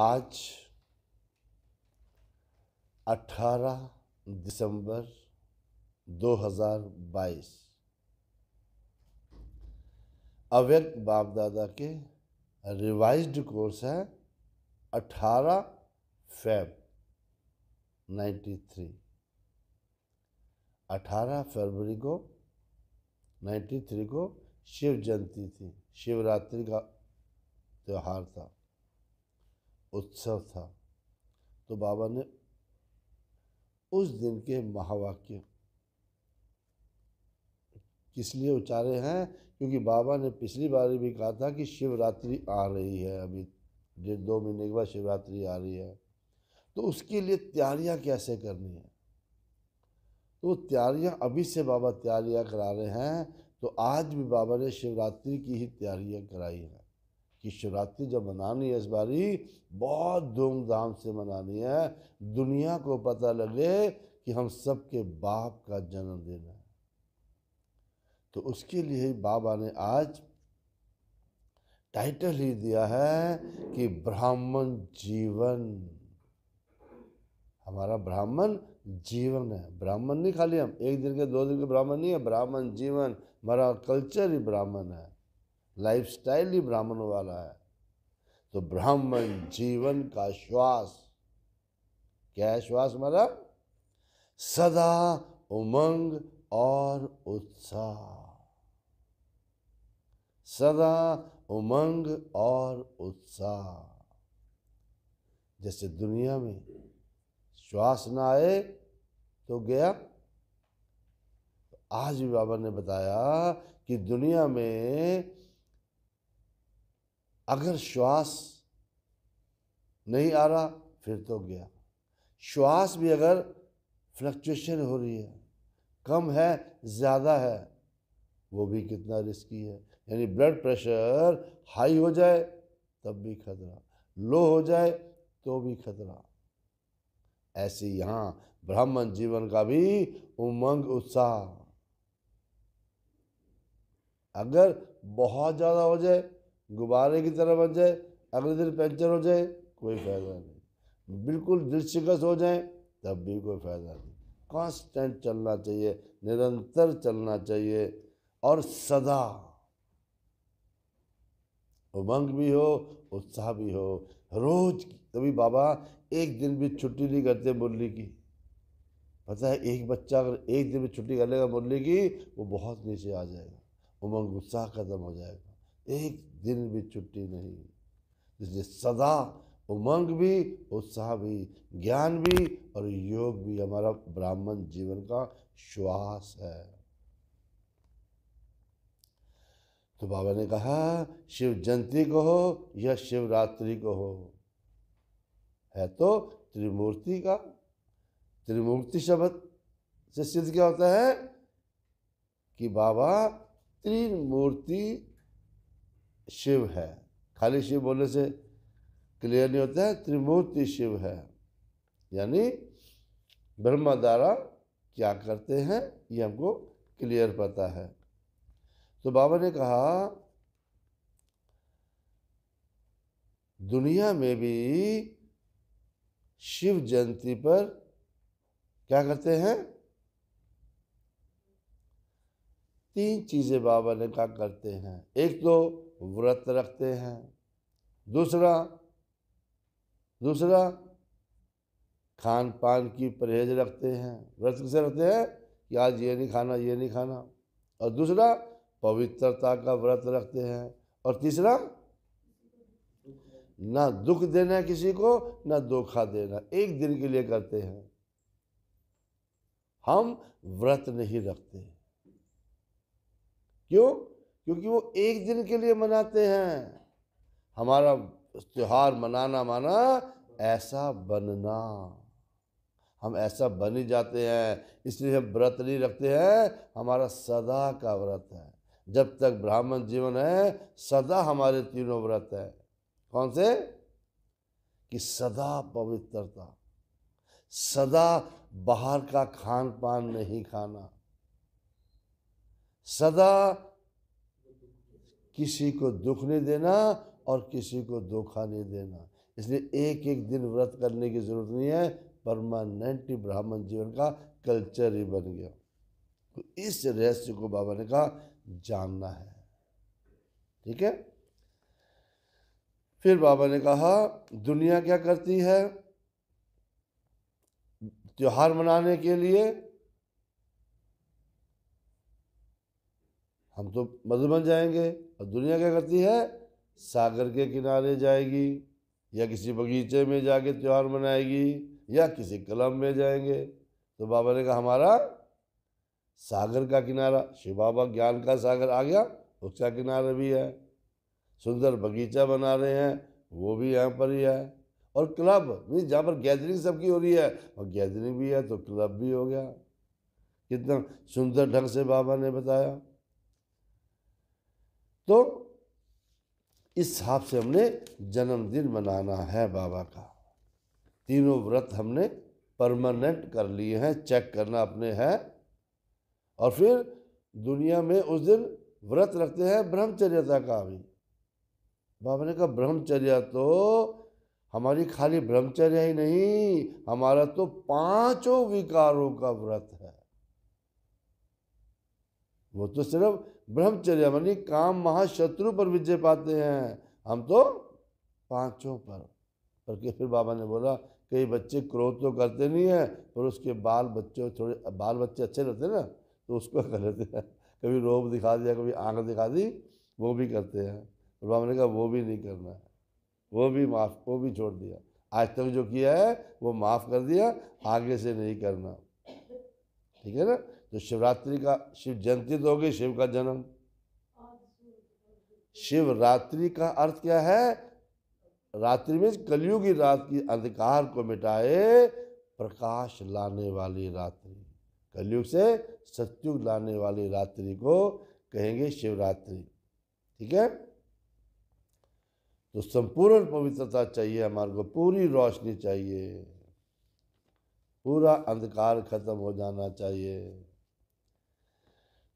आज 18 दिसंबर 2022 अव्यक्त बाप दादा के रिवाइज्ड कोर्स है 18 फेब 93 18 फरवरी को 93 को शिव जयंती थी शिवरात्रि का त्यौहार था उत्सव था तो बाबा ने उस दिन के महावाक्य किस लिए उचारे हैं क्योंकि बाबा ने पिछली बार भी कहा था कि शिवरात्रि आ रही है अभी डेढ़ दो महीने के बाद शिवरात्रि आ रही है तो उसके लिए तैयारियां कैसे करनी है तो तैयारियां अभी से बाबा तैयारियां करा रहे हैं तो आज भी बाबा ने शिवरात्रि की ही तैयारियां कराई हैं कि शिवरात्रि जब मनानी है इस बारी बहुत धूमधाम से मनानी है दुनिया को पता लगे कि हम सबके बाप का जन्मदिन है तो उसके लिए बाबा ने आज टाइटल ही दिया है कि ब्राह्मण जीवन हमारा ब्राह्मण जीवन है ब्राह्मण नहीं खाली हम एक दिन के दो दिन के ब्राह्मण नहीं है ब्राह्मण जीवन हमारा कल्चर ही ब्राह्मण है लाइफ स्टाइल ही ब्राह्मण वाला है तो ब्राह्मण जीवन का श्वास क्या है श्वास मारा सदा उमंग और उत्साह सदा उमंग और उत्साह जैसे दुनिया में श्वास ना आए तो गया आज भी बाबा ने बताया कि दुनिया में अगर श्वास नहीं आ रहा फिर तो गया श्वास भी अगर फ्लक्चुएशन हो रही है कम है ज़्यादा है वो भी कितना रिस्की है यानी ब्लड प्रेशर हाई हो जाए तब भी खतरा लो हो जाए तो भी खतरा ऐसे यहाँ ब्राह्मण जीवन का भी उमंग उत्साह अगर बहुत ज़्यादा हो जाए गुब्बारे की तरह बन जाए अगले दिन पंचर हो जाए कोई फ़ायदा नहीं बिल्कुल दिल हो जाए तब भी कोई फ़ायदा नहीं कांस्टेंट चलना चाहिए निरंतर चलना चाहिए और सदा उमंग भी हो उत्साह भी हो रोज कभी बाबा एक दिन भी छुट्टी नहीं करते मुरली की पता है एक बच्चा अगर एक दिन भी छुट्टी कर लेगा मुरली की वो बहुत नीचे आ जाएगा उमंग उत्साह ख़त्म हो जाएगा एक दिन भी छुट्टी नहीं जिसने सदा उमंग भी उत्साह भी ज्ञान भी और योग भी हमारा ब्राह्मण जीवन का श्वास है तो बाबा ने कहा शिव जयंती को हो या शिवरात्रि को हो है तो त्रिमूर्ति का त्रिमूर्ति शब्द से सिद्ध क्या होता है कि बाबा त्रिमूर्ति शिव है खाली शिव बोलने से क्लियर नहीं होता है त्रिमूर्ति शिव है यानी ब्रह्मा द्वारा क्या करते हैं ये हमको क्लियर पता है तो बाबा ने कहा दुनिया में भी शिव जयंती पर क्या करते हैं तीन चीज़ें बाबा ने कहा करते हैं एक तो व्रत रखते हैं दूसरा दूसरा खान पान की परहेज रखते हैं व्रत किसे रखते हैं कि आज ये नहीं खाना ये नहीं खाना और दूसरा पवित्रता का व्रत रखते हैं और तीसरा ना दुख देना है किसी को ना धोखा देना एक दिन के लिए करते हैं हम व्रत नहीं रखते क्यों क्योंकि वो एक दिन के लिए मनाते हैं हमारा त्यौहार मनाना माना ऐसा बनना हम ऐसा बन ही जाते हैं इसलिए हम व्रत नहीं रखते हैं हमारा सदा का व्रत है जब तक ब्राह्मण जीवन है सदा हमारे तीनों व्रत है कौन से कि सदा पवित्रता सदा बाहर का खान पान नहीं खाना सदा किसी को दुख नहीं देना और किसी को धोखा नहीं देना इसलिए एक एक दिन व्रत करने की ज़रूरत नहीं है परमानेंट ब्राह्मण जीवन का कल्चर ही बन गया तो इस रहस्य को बाबा ने कहा जानना है ठीक है फिर बाबा ने कहा दुनिया क्या करती है त्यौहार मनाने के लिए हम तो मधुबन बन जाएंगे और दुनिया क्या करती है सागर के किनारे जाएगी या किसी बगीचे में जाके त्यौहार मनाएगी या किसी क्लब में जाएंगे तो बाबा ने कहा हमारा सागर का किनारा शिव बाबा ज्ञान का सागर आ गया उसका किनारा भी है सुंदर बगीचा बना रहे हैं वो भी यहाँ पर ही है और क्लब नहीं जहाँ पर गैदरिंग सबकी हो रही है और गैदरिंग भी है तो क्लब भी हो गया कितना सुंदर ढंग से बाबा ने बताया तो इस हिसाब से हमने जन्मदिन मनाना है बाबा का तीनों व्रत हमने परमानेंट कर लिए हैं चेक करना अपने है और फिर दुनिया में उस दिन व्रत रखते हैं ब्रह्मचर्यता का भी बाबा ने कहा ब्रह्मचर्या तो हमारी खाली ब्रह्मचर्या ही नहीं हमारा तो पांचों विकारों का व्रत है वो तो सिर्फ ब्रह्मचर्य मानी काम महाशत्रु पर विजय पाते हैं हम तो पांचों पर करके फिर बाबा ने बोला कई बच्चे क्रोध तो करते नहीं हैं पर उसके बाल बच्चों थोड़े बाल बच्चे अच्छे रहते ना तो उसको कर लेते हैं कभी रोब दिखा दिया कभी आंख दिखा दी वो भी करते हैं और बाबा ने कहा वो भी नहीं करना है वो भी माफ़ वो भी छोड़ दिया आज तक जो किया है वो माफ़ कर दिया आगे से नहीं करना ठीक है ना तो शिवरात्रि का शिव जयंती तो होगी शिव का जन्म शिवरात्रि का अर्थ क्या है रात्रि में कलयुग की रात की अंधकार को मिटाए प्रकाश लाने वाली रात्रि कलयुग से सत्युग लाने वाली रात्रि को कहेंगे शिवरात्रि ठीक है तो संपूर्ण पवित्रता चाहिए हमारे को पूरी रोशनी चाहिए पूरा अंधकार खत्म हो जाना चाहिए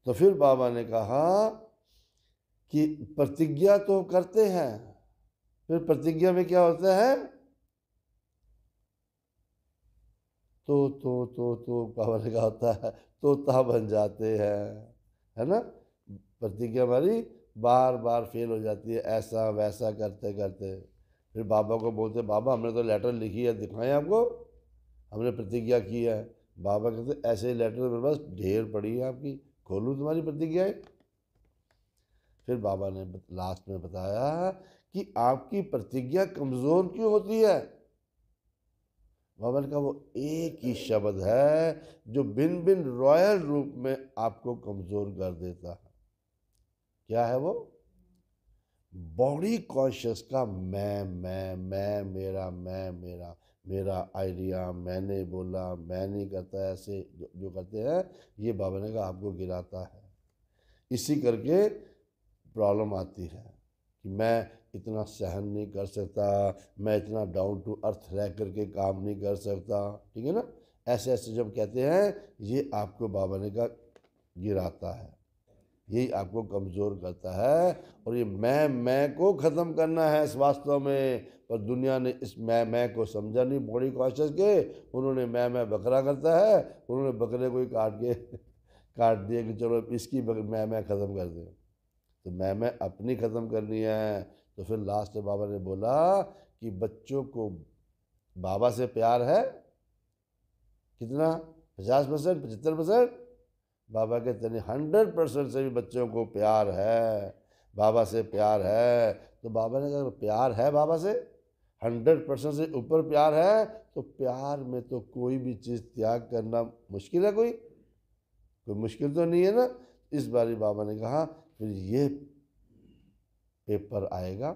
तो फिर बाबा ने कहा कि प्रतिज्ञा तो करते हैं फिर प्रतिज्ञा में क्या होता है तो तो तो तो बाबा ने कहा होता है तोता बन जाते हैं है ना प्रतिज्ञा हमारी बार बार फेल हो जाती है ऐसा वैसा करते करते फिर बाबा को बोलते बाबा हमने तो लेटर लिखी है दिखाएं आपको हमने प्रतिज्ञा की है बाबा कहते ऐसे लेटर मेरे पास ढेर पड़ी है आपकी खोलू तुम्हारी प्रतिज्ञाएं फिर बाबा ने लास्ट में बताया कि आपकी प्रतिज्ञा कमज़ोर क्यों होती है बाबा ने कहा वो एक ही शब्द है जो बिन बिन रॉयल रूप में आपको कमज़ोर कर देता है क्या है वो बॉडी कॉन्शियस का मैं मैं मैं मेरा मैं मेरा मेरा आइडिया मैंने बोला मैं नहीं करता ऐसे जो, जो करते हैं ये बाबा ने कहा आपको गिराता है इसी करके प्रॉब्लम आती है कि मैं इतना सहन नहीं कर सकता मैं इतना डाउन टू अर्थ रह करके काम नहीं कर सकता ठीक है ना ऐसे ऐसे जब कहते हैं ये आपको बाबा ने कहा गिराता है यही आपको कमज़ोर करता है और ये मैं मैं को ख़त्म करना है इस वास्तव में पर दुनिया ने इस मैं मैं को समझा नहीं बड़ी कोशिश के उन्होंने मैं मैं बकरा करता है उन्होंने बकरे को ही काट के काट दिया कि चलो इसकी मैं मैं ख़त्म कर दें तो मैं मैं अपनी ख़त्म करनी है तो फिर लास्ट में बाबा ने बोला कि बच्चों को बाबा से प्यार है कितना पचास परसेंट पचहत्तर परसेंट बाबा के तेने हंड्रेड परसेंट से भी बच्चों को प्यार है बाबा से प्यार है तो बाबा ने कहा प्यार है बाबा से हंड्रेड परसेंट से ऊपर प्यार है तो प्यार में तो कोई भी चीज़ त्याग करना मुश्किल है कोई कोई मुश्किल तो नहीं है ना इस बारे बाबा ने कहा फिर ये पेपर आएगा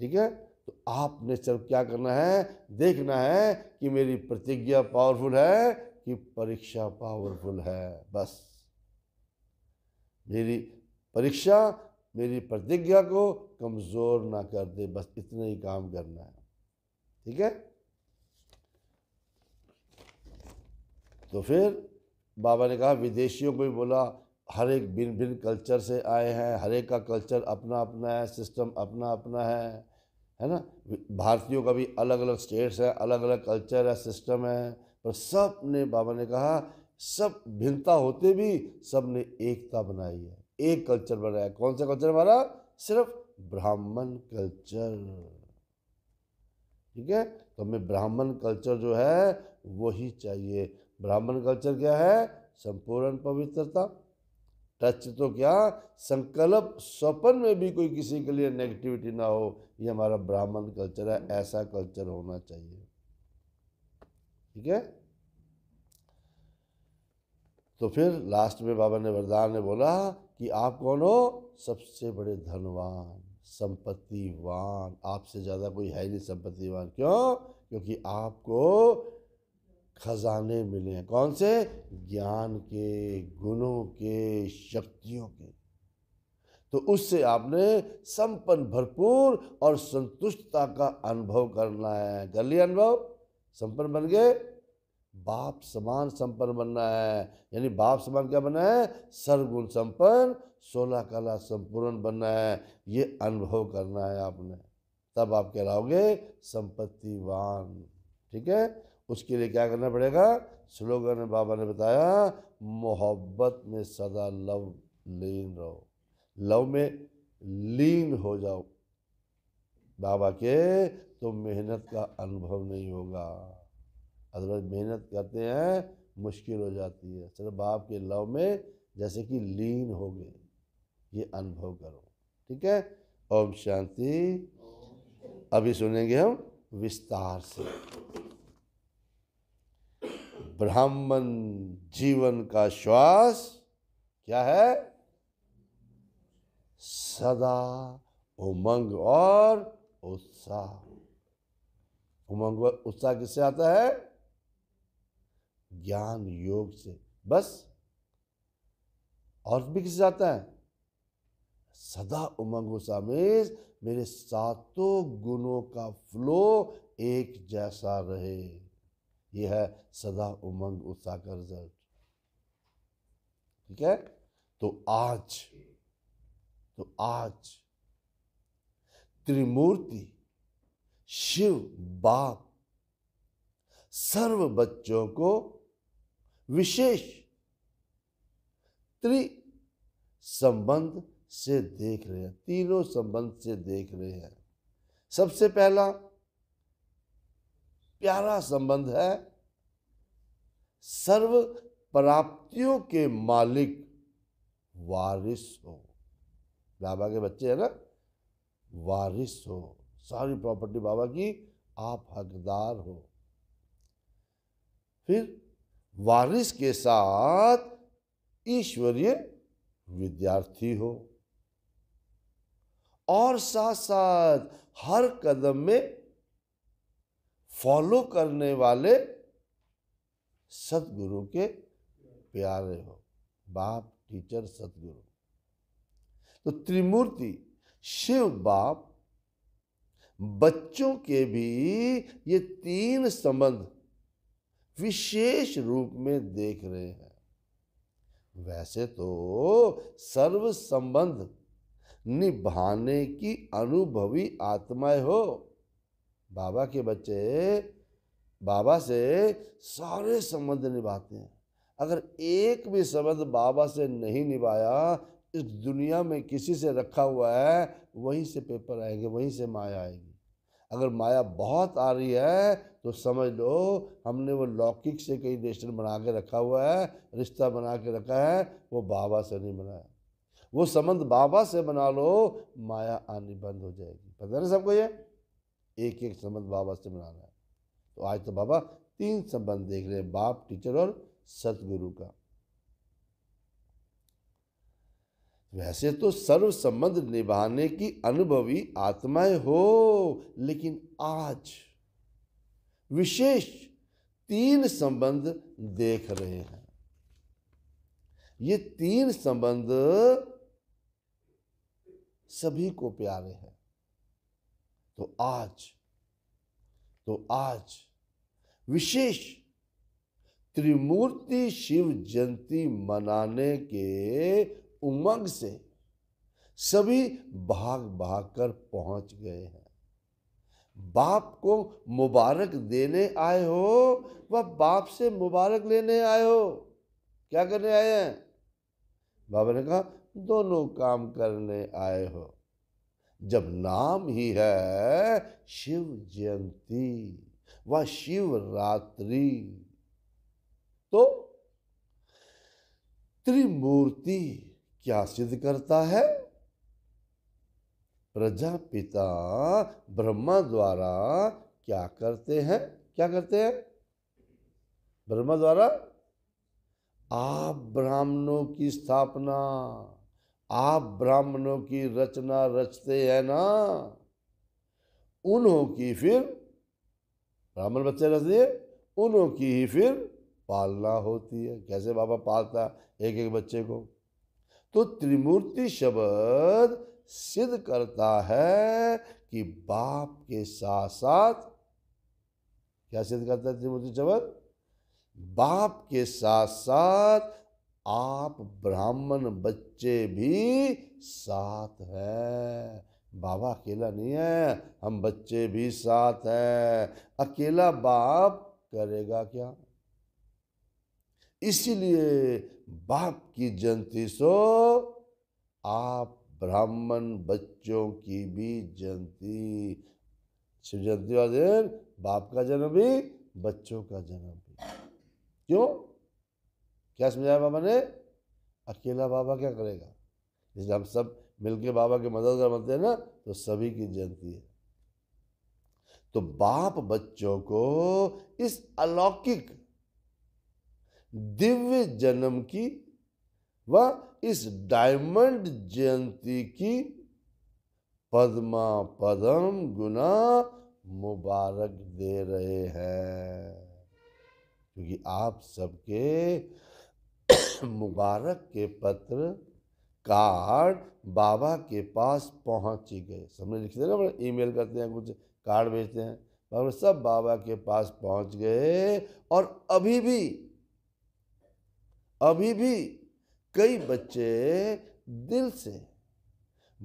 ठीक है तो आपने सिर्फ क्या करना है देखना है कि मेरी प्रतिज्ञा पावरफुल है कि परीक्षा पावरफुल है बस मेरी परीक्षा मेरी प्रतिज्ञा को कमज़ोर ना कर दे बस इतना ही काम करना है ठीक है तो फिर बाबा ने कहा विदेशियों को भी बोला हर एक भिन्न भिन्न कल्चर से आए हैं हर एक का कल्चर अपना अपना है सिस्टम अपना अपना है है ना भारतीयों का भी अलग अलग स्टेट्स हैं अलग अलग कल्चर है सिस्टम है पर सब ने बाबा ने कहा सब भिन्नता होते भी सब ने एकता बनाई है एक कल्चर रहा है कौन सा कल्चर हमारा सिर्फ ब्राह्मण कल्चर ठीक है तो हमें ब्राह्मण कल्चर जो है वही चाहिए ब्राह्मण कल्चर क्या है संपूर्ण पवित्रता टच तो क्या संकल्प स्वपन में भी कोई किसी के लिए नेगेटिविटी ना हो ये हमारा ब्राह्मण कल्चर है ऐसा कल्चर होना चाहिए ठीक है तो फिर लास्ट में बाबा ने वरदान ने बोला कि आप कौन हो सबसे बड़े धनवान संपत्तिवान आपसे ज़्यादा कोई है नहीं संपत्तिवान क्यों क्योंकि आपको खजाने मिले हैं कौन से ज्ञान के गुणों के शक्तियों के तो उससे आपने संपन्न भरपूर और संतुष्टता का अनुभव करना है कर लिया अनुभव संपन्न बन गए बाप समान संपन्न बनना है यानी बाप समान क्या बनना है सर्वगुण संपन्न सोलह कला संपूर्ण बनना है ये अनुभव करना है आपने तब आप कहलाओगे संपत्तिवान ठीक है उसके लिए क्या करना पड़ेगा स्लोगन में बाबा ने बताया मोहब्बत में सदा लव लीन रहो लव में लीन हो जाओ बाबा के तो मेहनत का अनुभव नहीं होगा हजरत मेहनत करते हैं मुश्किल हो जाती है सिर्फ बाप के लव में जैसे कि लीन हो गए ये अनुभव करो ठीक है ओम शांति अभी सुनेंगे हम विस्तार से ब्राह्मण जीवन का श्वास क्या है सदा उमंग और उत्साह उमंग और उत्साह किससे आता है ज्ञान योग से बस और भी किसी जाता है सदा उमंग उसामेज मेरे सातों गुणों का फ्लो एक जैसा रहे यह है सदा उमंग उत्साह का रिजल्ट ठीक है तो आज तो आज त्रिमूर्ति शिव बाप सर्व बच्चों को विशेष त्रि संबंध से देख रहे हैं तीनों संबंध से देख रहे हैं सबसे पहला प्यारा संबंध है सर्व प्राप्तियों के मालिक वारिस हो बाबा के बच्चे हैं ना वारिस हो सारी प्रॉपर्टी बाबा की आप हकदार हो फिर वारिस के साथ ईश्वरीय विद्यार्थी हो और साथ साथ हर कदम में फॉलो करने वाले सदगुरु के प्यारे हो बाप टीचर सदगुरु तो त्रिमूर्ति शिव बाप बच्चों के भी ये तीन संबंध विशेष रूप में देख रहे हैं वैसे तो सर्व संबंध निभाने की अनुभवी आत्माएं हो बाबा के बच्चे बाबा से सारे संबंध निभाते हैं अगर एक भी संबंध बाबा से नहीं निभाया इस दुनिया में किसी से रखा हुआ है वहीं से पेपर आएंगे वहीं से माया आएगी अगर माया बहुत आ रही है तो समझ लो हमने वो लौकिक से कहीं रिलेशन बना के रखा हुआ है रिश्ता बना के रखा है वो बाबा से नहीं बनाया वो संबंध बाबा से बना लो माया आनी बंद हो जाएगी पता ना सबको ये एक एक संबंध बाबा से बनाना है तो आज तो बाबा तीन संबंध देख रहे हैं बाप टीचर और सतगुरु का वैसे तो सर्व संबंध निभाने की अनुभवी आत्माएं हो लेकिन आज विशेष तीन संबंध देख रहे हैं ये तीन संबंध सभी को प्यारे हैं तो आज तो आज विशेष त्रिमूर्ति शिव जयंती मनाने के उमंग से सभी भाग भाग कर पहुंच गए हैं बाप को मुबारक देने आए हो वह बाप से मुबारक लेने आए हो क्या करने आए हैं बाबा ने कहा दोनों काम करने आए हो जब नाम ही है शिव जयंती व शिवरात्रि तो त्रिमूर्ति क्या सिद्ध करता है प्रजापिता ब्रह्मा द्वारा क्या करते हैं क्या करते हैं ब्रह्मा द्वारा आप ब्राह्मणों की स्थापना आप ब्राह्मणों की रचना रचते हैं ना उन्हों की फिर ब्राह्मण बच्चे रच दिए उन्हों की ही फिर पालना होती है कैसे बाबा पालता एक एक बच्चे को तो त्रिमूर्ति शब्द सिद्ध करता है कि बाप के साथ साथ क्या सिद्ध करता है त्रिमूर्ति शब्द बाप के साथ साथ आप ब्राह्मण बच्चे भी साथ हैं बाबा अकेला नहीं है हम बच्चे भी साथ हैं अकेला बाप करेगा क्या इसीलिए बाप की जयंती सो आप ब्राह्मण बच्चों की भी जयंती शिव जयंती वाले बाप का जन्म भी बच्चों का जन्म भी क्यों क्या समझाया बाबा ने अकेला बाबा क्या करेगा इसलिए हम सब मिलके बाबा की मदद कर बनते हैं ना तो सभी की जयंती है तो बाप बच्चों को इस अलौकिक दिव्य जन्म की व इस डायमंड जयंती की पद्मा पदम गुना मुबारक दे रहे हैं क्योंकि आप सबके मुबारक के पत्र कार्ड बाबा के पास पहुंच ही गए लिखते हैं ना बड़ा ईमेल करते हैं कुछ कार्ड भेजते हैं बाबा सब बाबा के पास पहुंच गए और अभी भी अभी भी कई बच्चे दिल से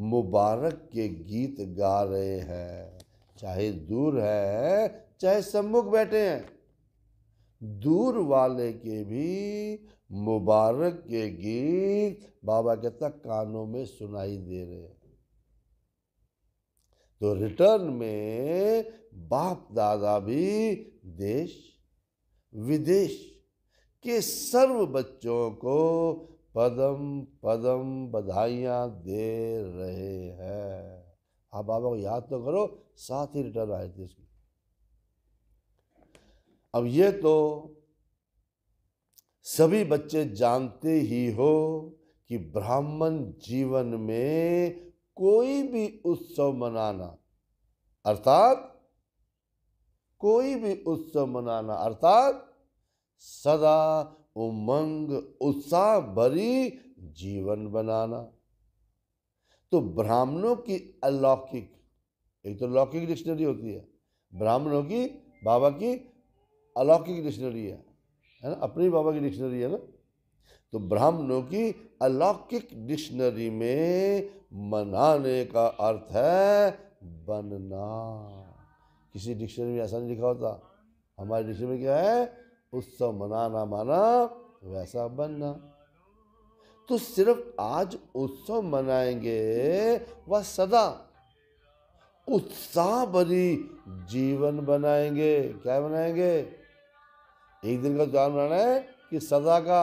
मुबारक के गीत गा रहे हैं चाहे दूर है चाहे सम्मुख बैठे हैं दूर वाले के भी मुबारक के गीत बाबा कहता कानों में सुनाई दे रहे हैं तो रिटर्न में बाप दादा भी देश विदेश के सर्व बच्चों को पदम पदम बधाइयाँ दे रहे हैं आप हाँ बाबा को याद तो करो साथ ही रिटर्न आए थे इसकी अब ये तो सभी बच्चे जानते ही हो कि ब्राह्मण जीवन में कोई भी उत्सव मनाना अर्थात कोई भी उत्सव मनाना अर्थात सदा उमंग उत्साह भरी जीवन बनाना तो ब्राह्मणों की अलौकिक एक तो लौकिक डिक्शनरी होती है ब्राह्मणों की बाबा की अलौकिक डिक्शनरी है है ना अपनी बाबा की डिक्शनरी है ना तो ब्राह्मणों की अलौकिक डिक्शनरी में मनाने का अर्थ है बनना किसी डिक्शनरी में ऐसा नहीं लिखा होता हमारी डिक्शनरी में क्या है उत्सव मनाना माना वैसा बनना तो सिर्फ आज उत्सव मनाएंगे वह सदा उत्साह भरी जीवन बनाएंगे क्या बनाएंगे एक दिन का ध्यान बनाना है कि सदा का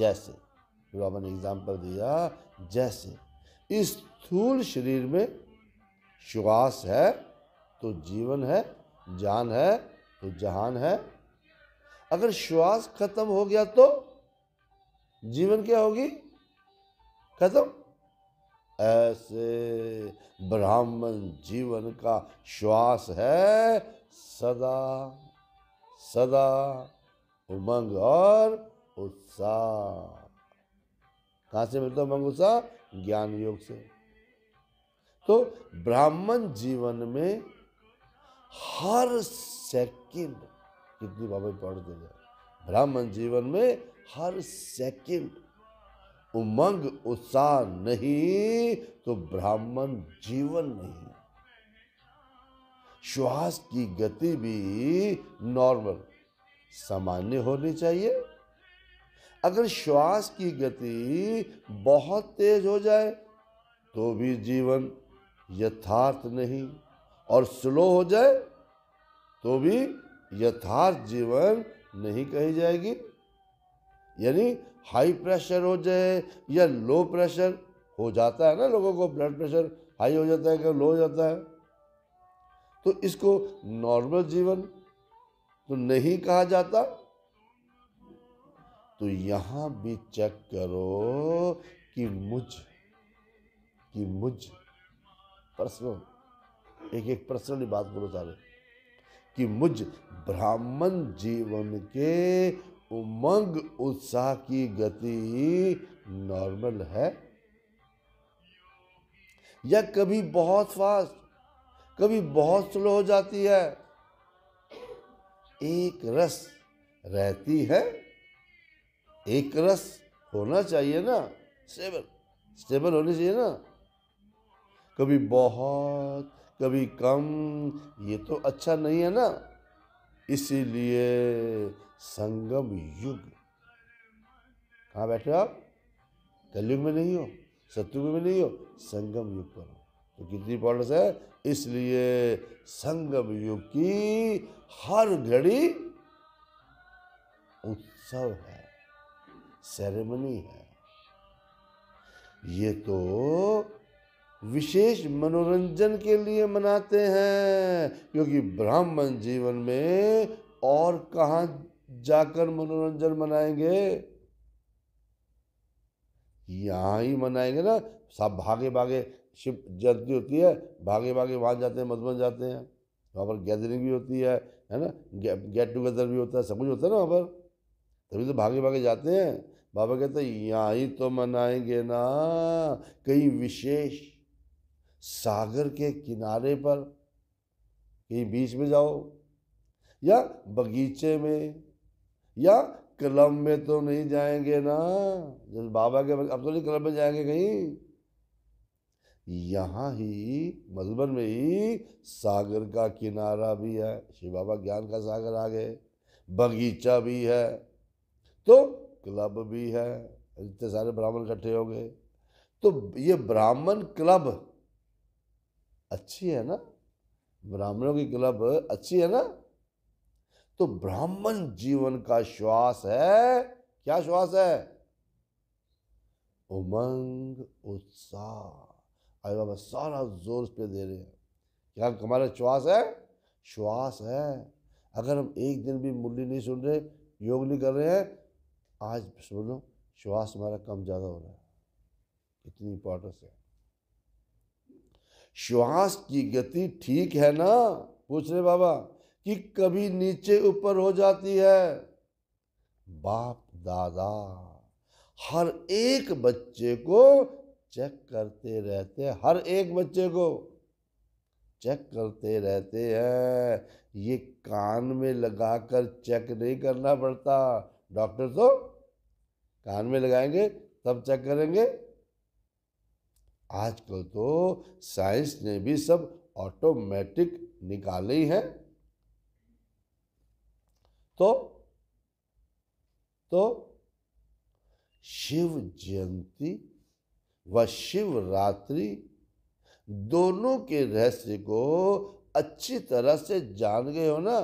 जैसे बाबा ने एग्जाम्पल दिया जैसे इस स्थूल शरीर में श्वास है तो जीवन है जान है तो जहान है अगर श्वास खत्म हो गया तो जीवन क्या होगी खत्म ऐसे ब्राह्मण जीवन का श्वास है सदा सदा उमंग और उत्साह कहां से मिलता उमंग उत्साह ज्ञान योग से तो ब्राह्मण जीवन में हर सेकंड कितनी बाबा पढ़ दे ब्राह्मण जीवन में हर सेकंड उमंग उत्साह नहीं तो ब्राह्मण जीवन नहीं श्वास की गति भी नॉर्मल सामान्य होनी चाहिए अगर श्वास की गति बहुत तेज हो जाए तो भी जीवन यथार्थ नहीं और स्लो हो जाए तो भी यथार्थ जीवन नहीं कही जाएगी यानी हाई प्रेशर हो जाए या लो प्रेशर हो जाता है ना लोगों को ब्लड प्रेशर हाई हो जाता है क्या लो हो जाता है तो इसको नॉर्मल जीवन तो नहीं कहा जाता तो यहां भी चेक करो कि मुझ कि मुझ पर्सनल एक एक पर्सनली बात बोलो सारे कि मुझ ब्राह्मण जीवन के उमंग उत्साह की गति नॉर्मल है या कभी बहुत फास्ट कभी बहुत स्लो हो जाती है एक रस रहती है एक रस होना चाहिए ना स्टेबल स्टेबल होनी चाहिए ना कभी बहुत कभी कम ये तो अच्छा नहीं है ना इसीलिए संगम युग कहाँ बैठे हो आप कलयुग में नहीं हो सत्युग में नहीं हो संगम युग पर हो तो कितनी इंपॉर्टेंस है इसलिए संगम युग की हर घड़ी उत्सव है सेरेमनी है ये तो विशेष मनोरंजन के लिए मनाते हैं क्योंकि ब्राह्मण जीवन में और कहाँ जाकर मनोरंजन मनाएंगे यहाँ ही मनाएंगे ना सब भागे भागे शिव जयंती होती है भागे भागे वहाँ जाते हैं मधुबन जाते हैं वहाँ पर गैदरिंग भी होती है है ना गेट टुगेदर भी होता है सब कुछ होता है ना वहाँ पर तभी तो भागे भागे जाते हैं बाबा कहते हैं यहाँ ही तो मनाएंगे ना कहीं विशेष सागर के किनारे पर कहीं बीच में जाओ या बगीचे में या कलम में तो नहीं जाएंगे ना जब बाबा के अब तो नहीं कलम में जाएंगे कहीं यहाँ ही मधुबन में ही सागर का किनारा भी है शिव बाबा ज्ञान का सागर आ गए बगीचा भी है तो क्लब भी है इतने सारे ब्राह्मण इकट्ठे हो गए तो ये ब्राह्मण क्लब अच्छी है ना ब्राह्मणों की क्लब अच्छी है ना तो ब्राह्मण जीवन का श्वास है क्या श्वास है उमंग उत्साह अरे बाबा सारा जोर पर दे रहे हैं क्या हमारा श्वास है श्वास है अगर हम एक दिन भी मुरली नहीं सुन रहे योग नहीं कर रहे हैं आज सुनो श्वास हमारा कम ज़्यादा हो रहा है इतनी इंपॉर्टेंस है श्वास की गति ठीक है ना पूछ रहे बाबा कि कभी नीचे ऊपर हो जाती है बाप दादा हर एक बच्चे को चेक करते रहते हैं हर एक बच्चे को चेक करते रहते हैं ये कान में लगाकर चेक नहीं करना पड़ता डॉक्टर तो कान में लगाएंगे तब चेक करेंगे आजकल तो साइंस ने भी सब ऑटोमेटिक निकाली है तो तो शिव जयंती व शिवरात्रि दोनों के रहस्य को अच्छी तरह से जान गए हो ना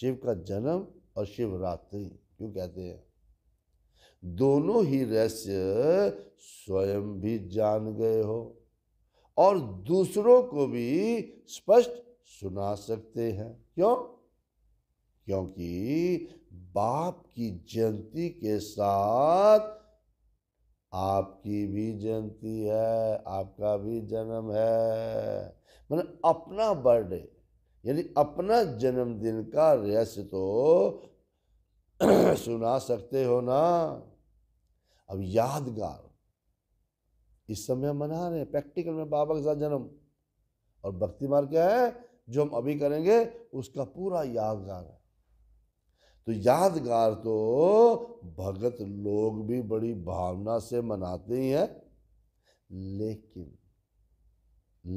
शिव का जन्म और शिवरात्रि क्यों कहते हैं दोनों ही रहस्य स्वयं भी जान गए हो और दूसरों को भी स्पष्ट सुना सकते हैं क्यों क्योंकि बाप की जयंती के साथ आपकी भी जयंती है आपका भी जन्म है मैंने अपना बर्थडे यानी अपना जन्मदिन का रहस्य तो सुना सकते हो ना अब यादगार इस समय हम मना रहे हैं प्रैक्टिकल में बाबा के साथ जन्म और भक्ति मार्ग क्या है जो हम अभी करेंगे उसका पूरा यादगार है तो यादगार तो भगत लोग भी बड़ी भावना से मनाते ही हैं लेकिन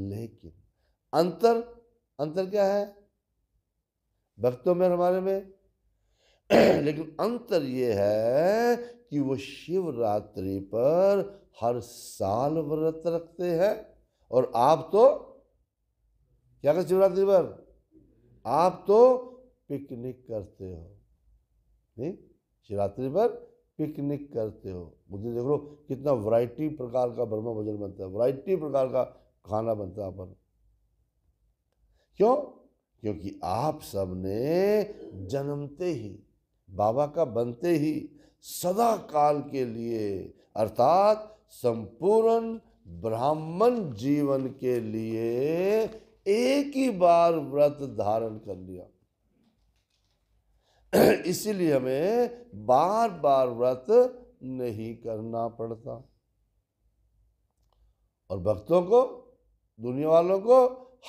लेकिन अंतर अंतर क्या है भक्तों में हमारे में लेकिन अंतर ये है कि वो शिवरात्रि पर हर साल व्रत रखते हैं और आप तो क्या करते शिवरात्रि पर आप तो पिकनिक करते हो नहीं शिवरात्रि पर पिकनिक करते हो मुझे देख लो कितना वैरायटी प्रकार का ब्रह्मा भोजन बनता है वैरायटी प्रकार का खाना बनता है अपन क्यों क्योंकि आप सबने जन्मते ही बाबा का बनते ही सदा काल के लिए अर्थात संपूर्ण ब्राह्मण जीवन के लिए एक ही बार व्रत धारण कर लिया इसीलिए हमें बार बार व्रत नहीं करना पड़ता और भक्तों को दुनिया वालों को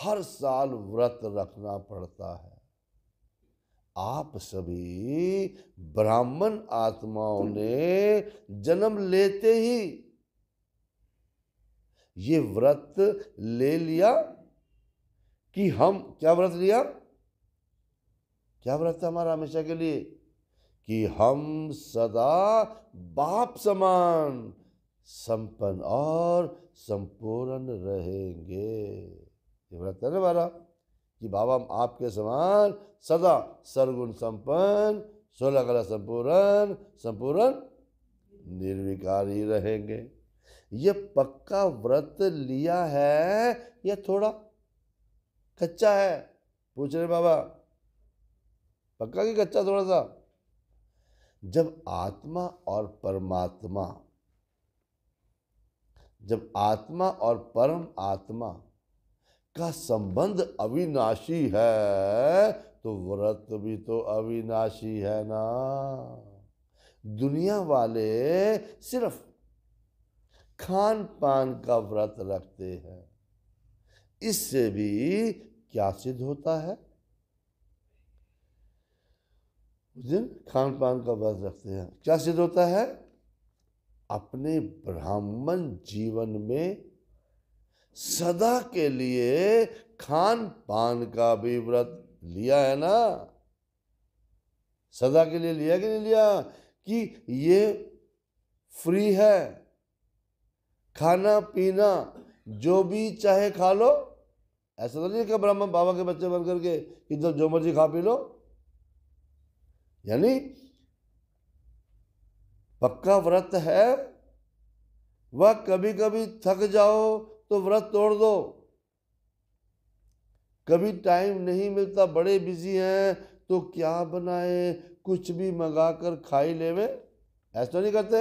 हर साल व्रत रखना पड़ता है आप सभी ब्राह्मण आत्माओं हम्म। ने जन्म लेते ही ये व्रत ले लिया कि हम क्या व्रत लिया क्या व्रत था हमारा हमेशा के लिए कि हम सदा बाप समान संपन्न और संपूर्ण रहेंगे ये व्रत है ना हमारा कि बाबा हम आपके समान सदा सरगुण संपन्न सोलह कला संपूर्ण संपूर्ण निर्विकारी रहेंगे ये पक्का व्रत लिया है या थोड़ा कच्चा है पूछ रहे बाबा पक्का कि कच्चा थोड़ा सा जब आत्मा और परमात्मा जब आत्मा और परम आत्मा का संबंध अविनाशी है तो व्रत भी तो अविनाशी है ना दुनिया वाले सिर्फ खान पान का व्रत रखते हैं इससे भी क्या सिद्ध होता है उस दिन खान पान का व्रत रखते हैं क्या सिद्ध होता है अपने ब्राह्मण जीवन में सदा के लिए खान पान का भी व्रत लिया है ना सदा के लिए लिया कि नहीं लिया कि ये फ्री है खाना पीना जो भी चाहे खा लो ऐसा तो नहीं कि ब्राह्मण बाबा के बच्चे बन करके कि जो जो मर्जी खा पी लो यानी पक्का व्रत है वह कभी कभी थक जाओ तो व्रत तोड़ दो कभी टाइम नहीं मिलता बड़े बिजी हैं तो क्या बनाए कुछ भी मंगा कर खाई लेवे ऐसा तो नहीं करते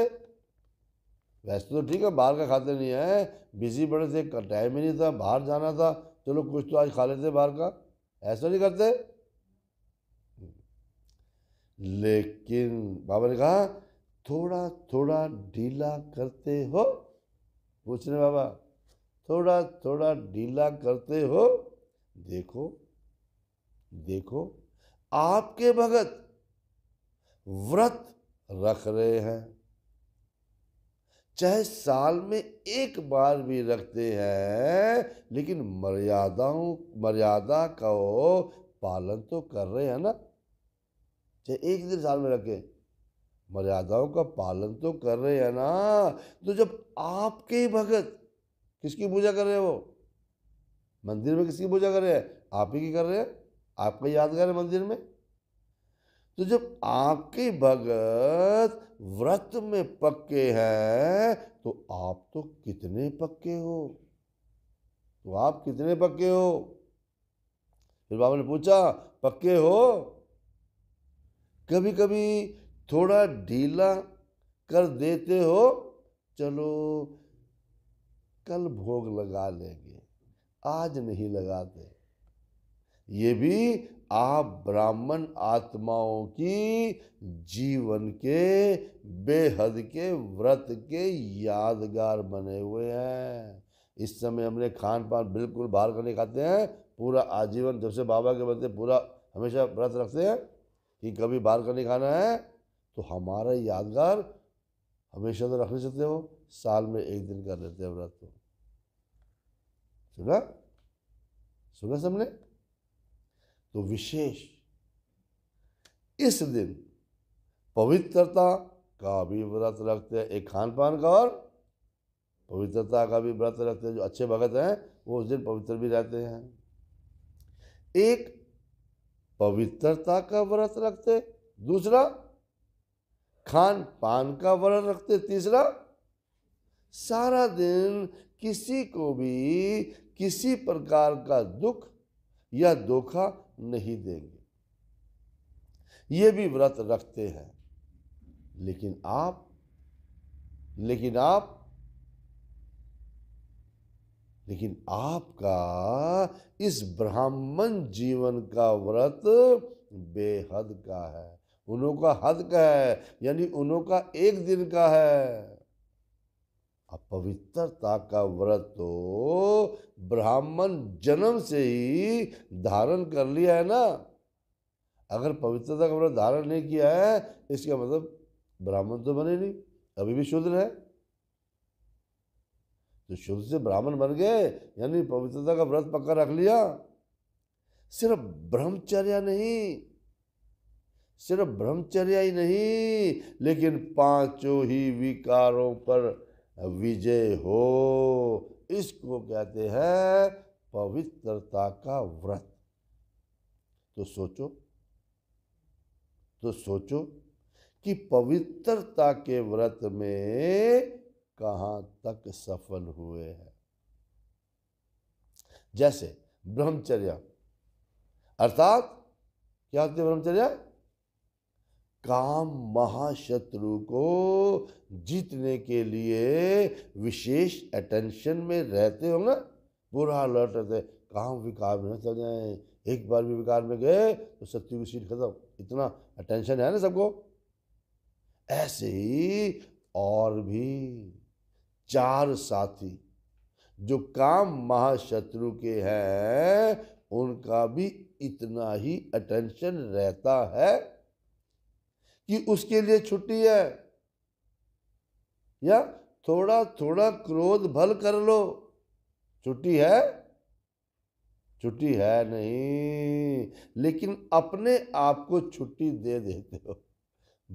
वैसे तो ठीक है बाहर का खाते नहीं है बिजी बड़े थे टाइम ही नहीं था बाहर जाना था चलो कुछ तो आज खा लेते बाहर का ऐसा तो नहीं करते लेकिन बाबा ने कहा थोड़ा थोड़ा ढीला करते हो पूछने बाबा थोड़ा थोड़ा ढीला करते हो देखो देखो आपके भगत व्रत रख रहे हैं चाहे साल में एक बार भी रखते हैं लेकिन मर्यादाओं मर्यादा का पालन तो कर रहे हैं ना चाहे एक दिन साल में रखें मर्यादाओं का पालन तो कर रहे हैं ना तो जब आपके भगत किसकी पूजा कर रहे हैं वो मंदिर में किसकी पूजा कर रहे हैं आप ही की कर रहे हैं आपका यादगार है मंदिर में तो जब आपके भगत व्रत में पक्के हैं तो आप तो कितने पक्के हो तो आप कितने पक्के हो फिर बाबा ने पूछा पक्के हो कभी कभी थोड़ा ढीला कर देते हो चलो कल भोग लगा लेंगे आज नहीं लगाते ये भी आप ब्राह्मण आत्माओं की जीवन के बेहद के व्रत के यादगार बने हुए हैं इस समय हमने खान पान बिल्कुल बाहर का नहीं खाते हैं पूरा आजीवन जब से बाबा के बनते पूरा हमेशा व्रत रखते हैं कि कभी बाहर का नहीं खाना है तो हमारा यादगार हमेशा तो रख नहीं सकते हो साल में एक दिन कर लेते हैं व्रत को सुना सुना सबने तो विशेष इस दिन पवित्रता का भी व्रत रखते हैं एक खान पान का और पवित्रता का भी व्रत रखते हैं जो अच्छे भगत हैं वो उस दिन पवित्र भी रहते हैं एक पवित्रता का व्रत रखते दूसरा खान पान का व्रत रखते तीसरा सारा दिन किसी को भी किसी प्रकार का दुख या धोखा नहीं देंगे ये भी व्रत रखते हैं लेकिन आप लेकिन आप लेकिन आपका इस ब्राह्मण जीवन का व्रत बेहद का है उनों का हद का है यानी उन्हों का एक दिन का है अपवित्रता का व्रत तो ब्राह्मण जन्म से ही धारण कर लिया है ना अगर पवित्रता का व्रत धारण नहीं किया है इसका मतलब ब्राह्मण तो बने नहीं अभी भी शुद्ध है तो शुद्ध से ब्राह्मण बन गए यानी पवित्रता का व्रत पक्का रख लिया सिर्फ ब्रह्मचर्या नहीं सिर्फ ब्रह्मचर्या ही नहीं लेकिन पांचों ही विकारों पर विजय हो इसको कहते हैं पवित्रता का व्रत तो सोचो तो सोचो कि पवित्रता के व्रत में कहाँ तक सफल हुए हैं जैसे ब्रह्मचर्या अर्थात क्या होती है ब्रह्मचर्या काम महाशत्रु को जीतने के लिए विशेष अटेंशन में रहते हो ना पूरा अलर्ट रहते काम विकार में चल जाए एक बार भी विकार में गए तो सत्यु की सीट खत्म इतना अटेंशन है ना सबको ऐसे ही और भी चार साथी जो काम महाशत्रु के हैं उनका भी इतना ही अटेंशन रहता है कि उसके लिए छुट्टी है या थोड़ा थोड़ा क्रोध भल कर लो छुट्टी है छुट्टी है नहीं लेकिन अपने आप को छुट्टी दे देते हो